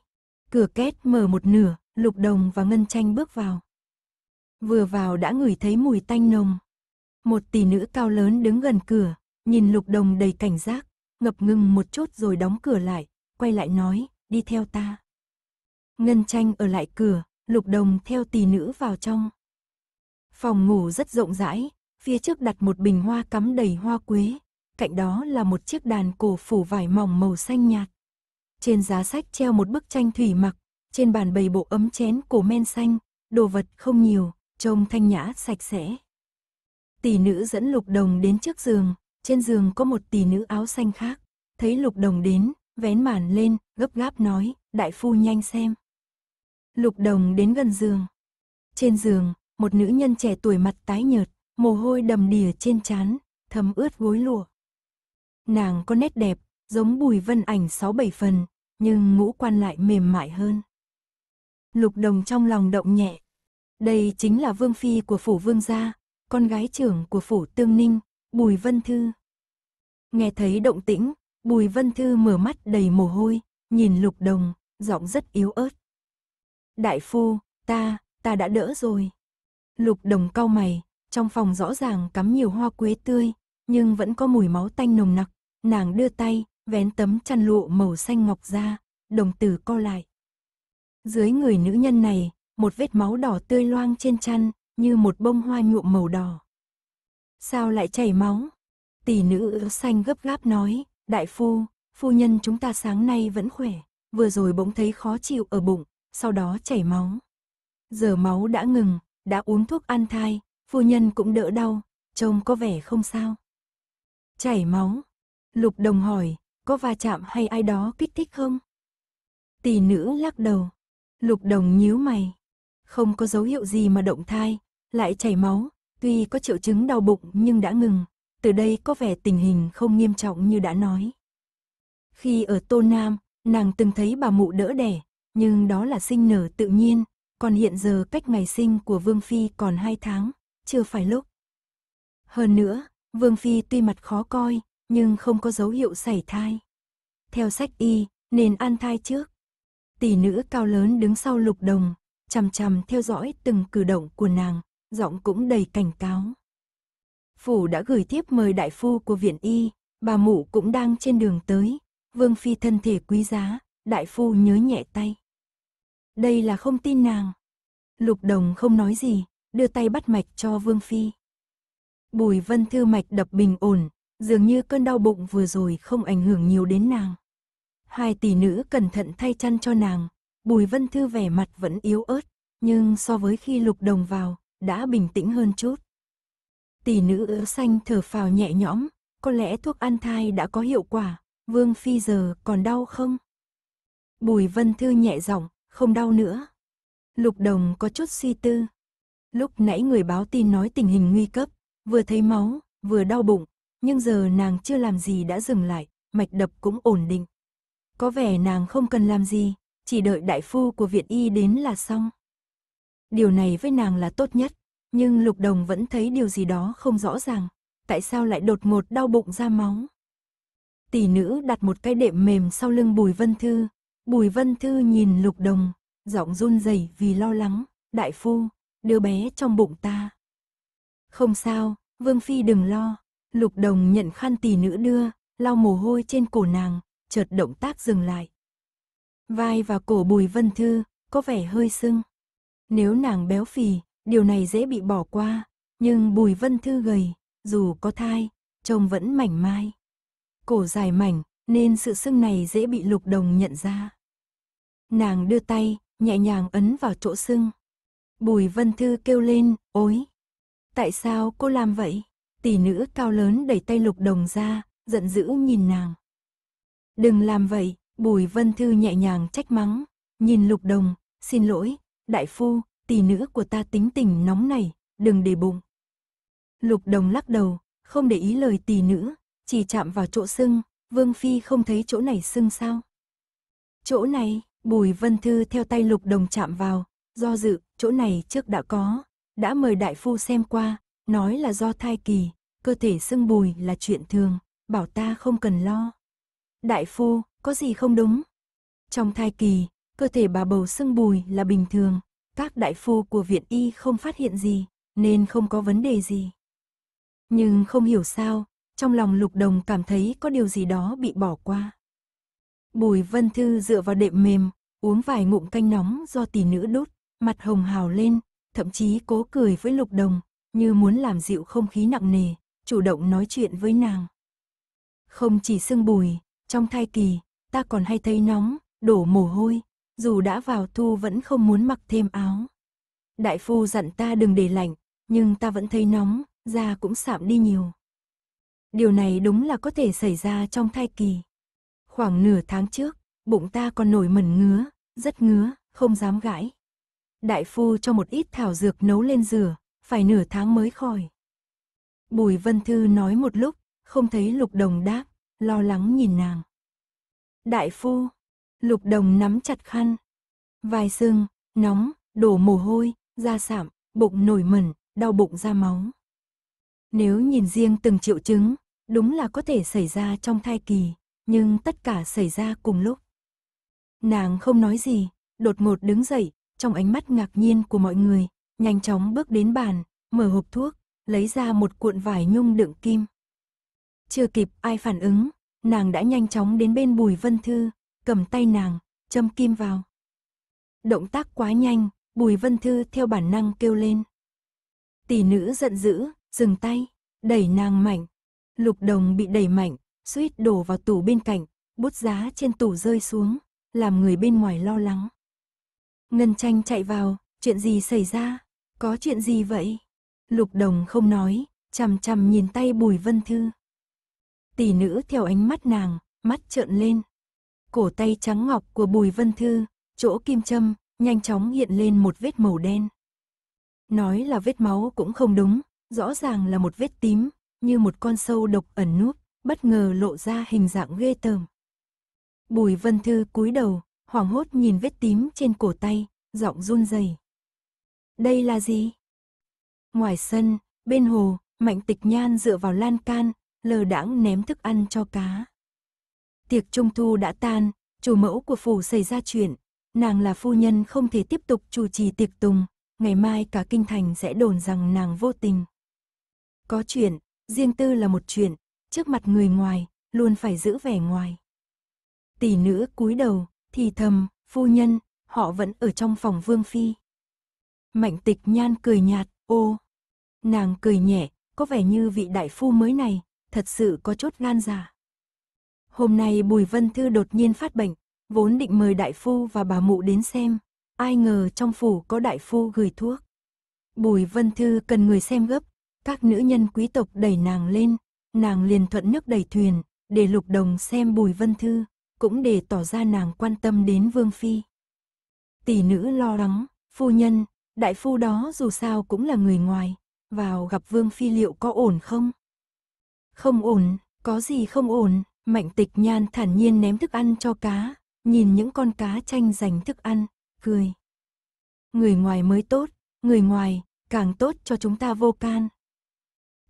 Cửa két mở một nửa, lục đồng và ngân tranh bước vào vừa vào đã ngửi thấy mùi tanh nồng. Một tỷ nữ cao lớn đứng gần cửa, nhìn lục đồng đầy cảnh giác, ngập ngừng một chút rồi đóng cửa lại, quay lại nói, đi theo ta. Ngân tranh ở lại cửa, lục đồng theo tỷ nữ vào trong. Phòng ngủ rất rộng rãi, phía trước đặt một bình hoa cắm đầy hoa quế, cạnh đó là một chiếc đàn cổ phủ vải mỏng màu xanh nhạt. Trên giá sách treo một bức tranh thủy mặc, trên bàn bày bộ ấm chén cổ men xanh, đồ vật không nhiều, trông thanh nhã sạch sẽ. Tỷ nữ dẫn lục đồng đến trước giường, trên giường có một tỷ nữ áo xanh khác. Thấy lục đồng đến, vén màn lên, gấp gáp nói, đại phu nhanh xem. Lục đồng đến gần giường. Trên giường, một nữ nhân trẻ tuổi mặt tái nhợt, mồ hôi đầm đìa trên trán, thấm ướt gối lụa. Nàng có nét đẹp, giống bùi vân ảnh sáu bảy phần, nhưng ngũ quan lại mềm mại hơn. Lục đồng trong lòng động nhẹ, đây chính là vương phi của phủ vương gia, con gái trưởng của phủ tương ninh, Bùi Vân Thư. Nghe thấy động tĩnh, Bùi Vân Thư mở mắt đầy mồ hôi, nhìn lục đồng, giọng rất yếu ớt. Đại phu, ta, ta đã đỡ rồi. Lục đồng cau mày, trong phòng rõ ràng cắm nhiều hoa quế tươi, nhưng vẫn có mùi máu tanh nồng nặc, nàng đưa tay, vén tấm chăn lụa màu xanh ngọc ra, đồng tử co lại. Dưới người nữ nhân này, một vết máu đỏ tươi loang trên chăn, như một bông hoa nhuộm màu đỏ. Sao lại chảy máu? Tỷ nữ xanh gấp gáp nói, đại phu, phu nhân chúng ta sáng nay vẫn khỏe, vừa rồi bỗng thấy khó chịu ở bụng, sau đó chảy máu. Giờ máu đã ngừng, đã uống thuốc ăn thai, phu nhân cũng đỡ đau, trông có vẻ không sao. Chảy máu. Lục đồng hỏi, có va chạm hay ai đó kích thích không? Tỷ nữ lắc đầu. Lục đồng nhíu mày không có dấu hiệu gì mà động thai, lại chảy máu, tuy có triệu chứng đau bụng nhưng đã ngừng, từ đây có vẻ tình hình không nghiêm trọng như đã nói. Khi ở Tô Nam, nàng từng thấy bà mụ đỡ đẻ, nhưng đó là sinh nở tự nhiên, còn hiện giờ cách ngày sinh của Vương Phi còn 2 tháng, chưa phải lúc. Hơn nữa, Vương Phi tuy mặt khó coi, nhưng không có dấu hiệu sảy thai. Theo sách y, nên an thai trước. Tỷ nữ cao lớn đứng sau lục đồng, chằm chằm theo dõi từng cử động của nàng, giọng cũng đầy cảnh cáo. Phủ đã gửi tiếp mời đại phu của viện y, bà mụ cũng đang trên đường tới, vương phi thân thể quý giá, đại phu nhớ nhẹ tay. Đây là không tin nàng. Lục đồng không nói gì, đưa tay bắt mạch cho vương phi. Bùi vân thư mạch đập bình ổn, dường như cơn đau bụng vừa rồi không ảnh hưởng nhiều đến nàng. Hai tỷ nữ cẩn thận thay chăn cho nàng, Bùi Vân Thư vẻ mặt vẫn yếu ớt, nhưng so với khi lục đồng vào, đã bình tĩnh hơn chút. Tỷ nữ ứa xanh thở phào nhẹ nhõm, có lẽ thuốc ăn thai đã có hiệu quả, Vương Phi giờ còn đau không? Bùi Vân Thư nhẹ giọng, không đau nữa. Lục đồng có chút suy tư. Lúc nãy người báo tin nói tình hình nguy cấp, vừa thấy máu, vừa đau bụng, nhưng giờ nàng chưa làm gì đã dừng lại, mạch đập cũng ổn định. Có vẻ nàng không cần làm gì, chỉ đợi đại phu của viện y đến là xong. Điều này với nàng là tốt nhất, nhưng Lục Đồng vẫn thấy điều gì đó không rõ ràng, tại sao lại đột ngột đau bụng ra máu. Tỷ nữ đặt một cái đệm mềm sau lưng Bùi Vân Thư, Bùi Vân Thư nhìn Lục Đồng, giọng run rẩy vì lo lắng, "Đại phu, đứa bé trong bụng ta." "Không sao, Vương phi đừng lo." Lục Đồng nhận khăn tỷ nữ đưa, lau mồ hôi trên cổ nàng, chợt động tác dừng lại, Vai và cổ Bùi Vân Thư có vẻ hơi sưng. Nếu nàng béo phì, điều này dễ bị bỏ qua, nhưng Bùi Vân Thư gầy, dù có thai, trông vẫn mảnh mai. Cổ dài mảnh, nên sự sưng này dễ bị Lục Đồng nhận ra. Nàng đưa tay, nhẹ nhàng ấn vào chỗ sưng. Bùi Vân Thư kêu lên, ối. Tại sao cô làm vậy? Tỷ nữ cao lớn đẩy tay Lục Đồng ra, giận dữ nhìn nàng. Đừng làm vậy, Bùi Vân Thư nhẹ nhàng trách mắng, nhìn Lục Đồng, xin lỗi, đại phu, tỷ nữ của ta tính tình nóng này, đừng để bụng. Lục Đồng lắc đầu, không để ý lời tỷ nữ, chỉ chạm vào chỗ sưng, Vương Phi không thấy chỗ này sưng sao. Chỗ này, Bùi Vân Thư theo tay Lục Đồng chạm vào, do dự, chỗ này trước đã có, đã mời đại phu xem qua, nói là do thai kỳ, cơ thể sưng bùi là chuyện thường, bảo ta không cần lo. Đại phu, có gì không đúng? Trong thai kỳ, cơ thể bà bầu sưng bùi là bình thường, các đại phu của viện y không phát hiện gì, nên không có vấn đề gì. Nhưng không hiểu sao, trong lòng Lục Đồng cảm thấy có điều gì đó bị bỏ qua. Bùi Vân Thư dựa vào đệm mềm, uống vài ngụm canh nóng do tỷ nữ đút, mặt hồng hào lên, thậm chí cố cười với Lục Đồng, như muốn làm dịu không khí nặng nề, chủ động nói chuyện với nàng. Không chỉ sưng bùi, trong thai kỳ, ta còn hay thấy nóng, đổ mồ hôi, dù đã vào thu vẫn không muốn mặc thêm áo. Đại phu dặn ta đừng để lạnh, nhưng ta vẫn thấy nóng, da cũng sạm đi nhiều. Điều này đúng là có thể xảy ra trong thai kỳ. Khoảng nửa tháng trước, bụng ta còn nổi mẩn ngứa, rất ngứa, không dám gãi. Đại phu cho một ít thảo dược nấu lên rửa, phải nửa tháng mới khỏi. Bùi Vân Thư nói một lúc, không thấy Lục Đồng đáp, lo lắng nhìn nàng. Đại phu, lục đồng nắm chặt khăn. vài sưng, nóng, đổ mồ hôi, da sạm, bụng nổi mẩn, đau bụng ra máu. Nếu nhìn riêng từng triệu chứng, đúng là có thể xảy ra trong thai kỳ, nhưng tất cả xảy ra cùng lúc. Nàng không nói gì, đột ngột đứng dậy, trong ánh mắt ngạc nhiên của mọi người, nhanh chóng bước đến bàn, mở hộp thuốc, lấy ra một cuộn vải nhung đựng kim. Chưa kịp ai phản ứng, nàng đã nhanh chóng đến bên Bùi Vân Thư, cầm tay nàng, châm kim vào. Động tác quá nhanh, Bùi Vân Thư theo bản năng kêu lên. Tỷ nữ giận dữ, dừng tay, đẩy nàng mạnh. Lục đồng bị đẩy mạnh, suýt đổ vào tủ bên cạnh, bút giá trên tủ rơi xuống, làm người bên ngoài lo lắng. Ngân tranh chạy vào, chuyện gì xảy ra, có chuyện gì vậy? Lục đồng không nói, chằm chằm nhìn tay Bùi Vân Thư. Tỷ nữ theo ánh mắt nàng, mắt trợn lên. Cổ tay trắng ngọc của Bùi Vân Thư, chỗ kim châm, nhanh chóng hiện lên một vết màu đen. Nói là vết máu cũng không đúng, rõ ràng là một vết tím, như một con sâu độc ẩn núp, bất ngờ lộ ra hình dạng ghê tởm. Bùi Vân Thư cúi đầu, hoảng hốt nhìn vết tím trên cổ tay, giọng run rẩy. Đây là gì? Ngoài sân, bên hồ, Mạnh Tịch Nhan dựa vào lan can, lơ đãng ném thức ăn cho cá. Tiệc trung thu đã tan, chủ mẫu của phủ xảy ra chuyện, nàng là phu nhân không thể tiếp tục chủ trì tiệc tùng, ngày mai cả kinh thành sẽ đồn rằng nàng vô tình. Có chuyện, riêng tư là một chuyện, trước mặt người ngoài, luôn phải giữ vẻ ngoài. Tỷ nữ cúi đầu, thì thầm, phu nhân, họ vẫn ở trong phòng vương phi. Mạnh tịch nhan cười nhạt, ô. Nàng cười nhẹ, có vẻ như vị đại phu mới này, thật sự có chút gan giả. Hôm nay Bùi Vân Thư đột nhiên phát bệnh, vốn định mời đại phu và bà mụ đến xem, ai ngờ trong phủ có đại phu gửi thuốc. Bùi Vân Thư cần người xem gấp, các nữ nhân quý tộc đẩy nàng lên, nàng liền thuận nước đẩy thuyền, để lục đồng xem Bùi Vân Thư, cũng để tỏ ra nàng quan tâm đến Vương Phi. Tỷ nữ lo lắng, phu nhân, đại phu đó dù sao cũng là người ngoài, vào gặp Vương Phi liệu có ổn không? Không ổn, có gì không ổn, mạnh tịch nhan thản nhiên ném thức ăn cho cá, nhìn những con cá tranh giành thức ăn, cười. Người ngoài mới tốt, người ngoài, càng tốt cho chúng ta vô can.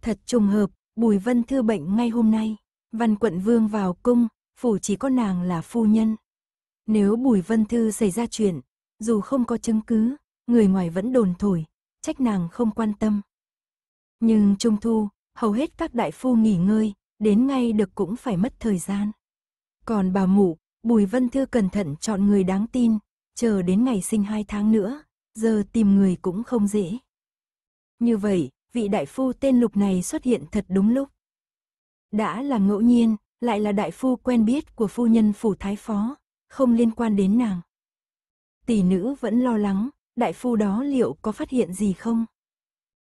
Thật trùng hợp, Bùi Vân Thư bệnh ngay hôm nay, văn quận vương vào cung, phủ chỉ có nàng là phu nhân. Nếu Bùi Vân Thư xảy ra chuyện, dù không có chứng cứ, người ngoài vẫn đồn thổi, trách nàng không quan tâm. Nhưng Trung Thu, hầu hết các đại phu nghỉ ngơi, đến ngay được cũng phải mất thời gian. Còn bà mụ, Bùi Vân Thư cẩn thận chọn người đáng tin, chờ đến ngày sinh hai tháng nữa, giờ tìm người cũng không dễ. Như vậy, vị đại phu tên lục này xuất hiện thật đúng lúc. Đã là ngẫu nhiên, lại là đại phu quen biết của phu nhân phủ thái phó, không liên quan đến nàng. Tỷ nữ vẫn lo lắng, đại phu đó liệu có phát hiện gì không?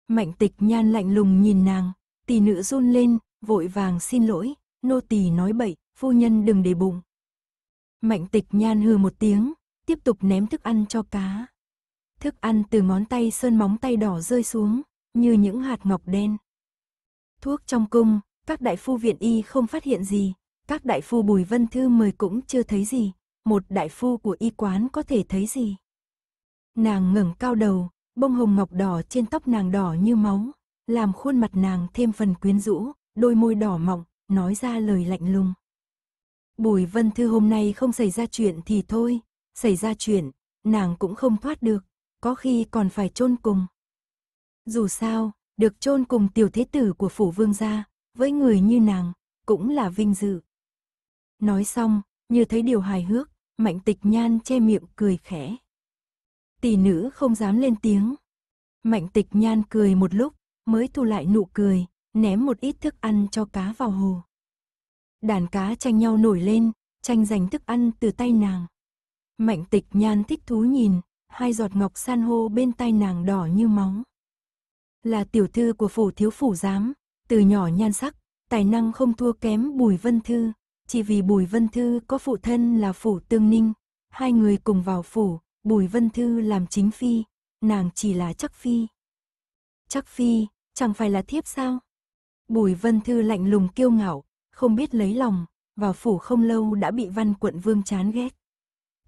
Mạnh tịch nhan lạnh lùng nhìn nàng, tỷ nữ run lên, vội vàng xin lỗi, nô tỳ nói bậy, phu nhân đừng để bụng. Mạnh tịch nhan hừ một tiếng, tiếp tục ném thức ăn cho cá. Thức ăn từ ngón tay sơn móng tay đỏ rơi xuống, như những hạt ngọc đen. Thuốc trong cung, các đại phu viện y không phát hiện gì, các đại phu Bùi Vân Thư mời cũng chưa thấy gì, một đại phu của y quán có thể thấy gì. Nàng ngẩng cao đầu, bông hồng ngọc đỏ trên tóc nàng đỏ như máu, làm khuôn mặt nàng thêm phần quyến rũ, đôi môi đỏ mọng, nói ra lời lạnh lùng. Bùi Vân Thư hôm nay không xảy ra chuyện thì thôi, xảy ra chuyện, nàng cũng không thoát được, có khi còn phải chôn cùng. Dù sao, được chôn cùng tiểu thế tử của phủ vương gia, với người như nàng, cũng là vinh dự. Nói xong, như thấy điều hài hước, mạnh tịch nhan che miệng cười khẽ. Tỷ nữ không dám lên tiếng. Mạnh tịch nhan cười một lúc, mới thu lại nụ cười, ném một ít thức ăn cho cá vào hồ. Đàn cá tranh nhau nổi lên, tranh giành thức ăn từ tay nàng. Mạnh tịch nhan thích thú nhìn, hai giọt ngọc san hô bên tay nàng đỏ như máu. Là tiểu thư của phủ thiếu phủ giám, từ nhỏ nhan sắc, tài năng không thua kém Bùi Vân Thư, chỉ vì Bùi Vân Thư có phụ thân là phủ tương ninh, hai người cùng vào phủ, Bùi Vân Thư làm chính phi, nàng chỉ là chắc phi. Chắc phi, chẳng phải là thiếp sao? Bùi Vân Thư lạnh lùng kiêu ngạo, không biết lấy lòng, vào phủ không lâu đã bị văn quận vương chán ghét.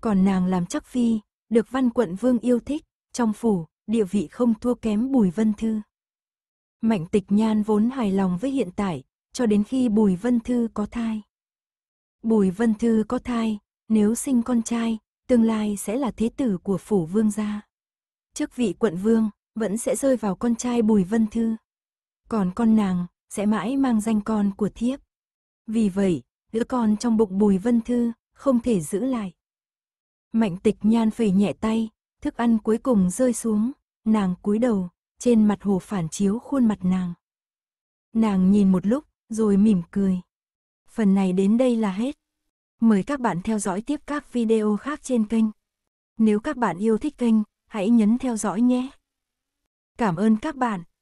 Còn nàng làm chắc phi, được văn quận vương yêu thích, trong phủ, địa vị không thua kém Bùi Vân Thư. Mạnh tịch nhan vốn hài lòng với hiện tại, cho đến khi Bùi Vân Thư có thai. Bùi Vân Thư có thai, nếu sinh con trai, tương lai sẽ là thế tử của phủ vương gia. Chức vị quận vương, vẫn sẽ rơi vào con trai Bùi Vân Thư. Còn con nàng sẽ mãi mang danh con của thiếp. Vì vậy, đứa con trong bụng Bùi Vân Thư không thể giữ lại. Mạnh tịch nhan phẩy nhẹ tay, thức ăn cuối cùng rơi xuống, nàng cúi đầu, trên mặt hồ phản chiếu khuôn mặt nàng. Nàng nhìn một lúc, rồi mỉm cười. Phần này đến đây là hết. Mời các bạn theo dõi tiếp các video khác trên kênh. Nếu các bạn yêu thích kênh, hãy nhấn theo dõi nhé. Cảm ơn các bạn.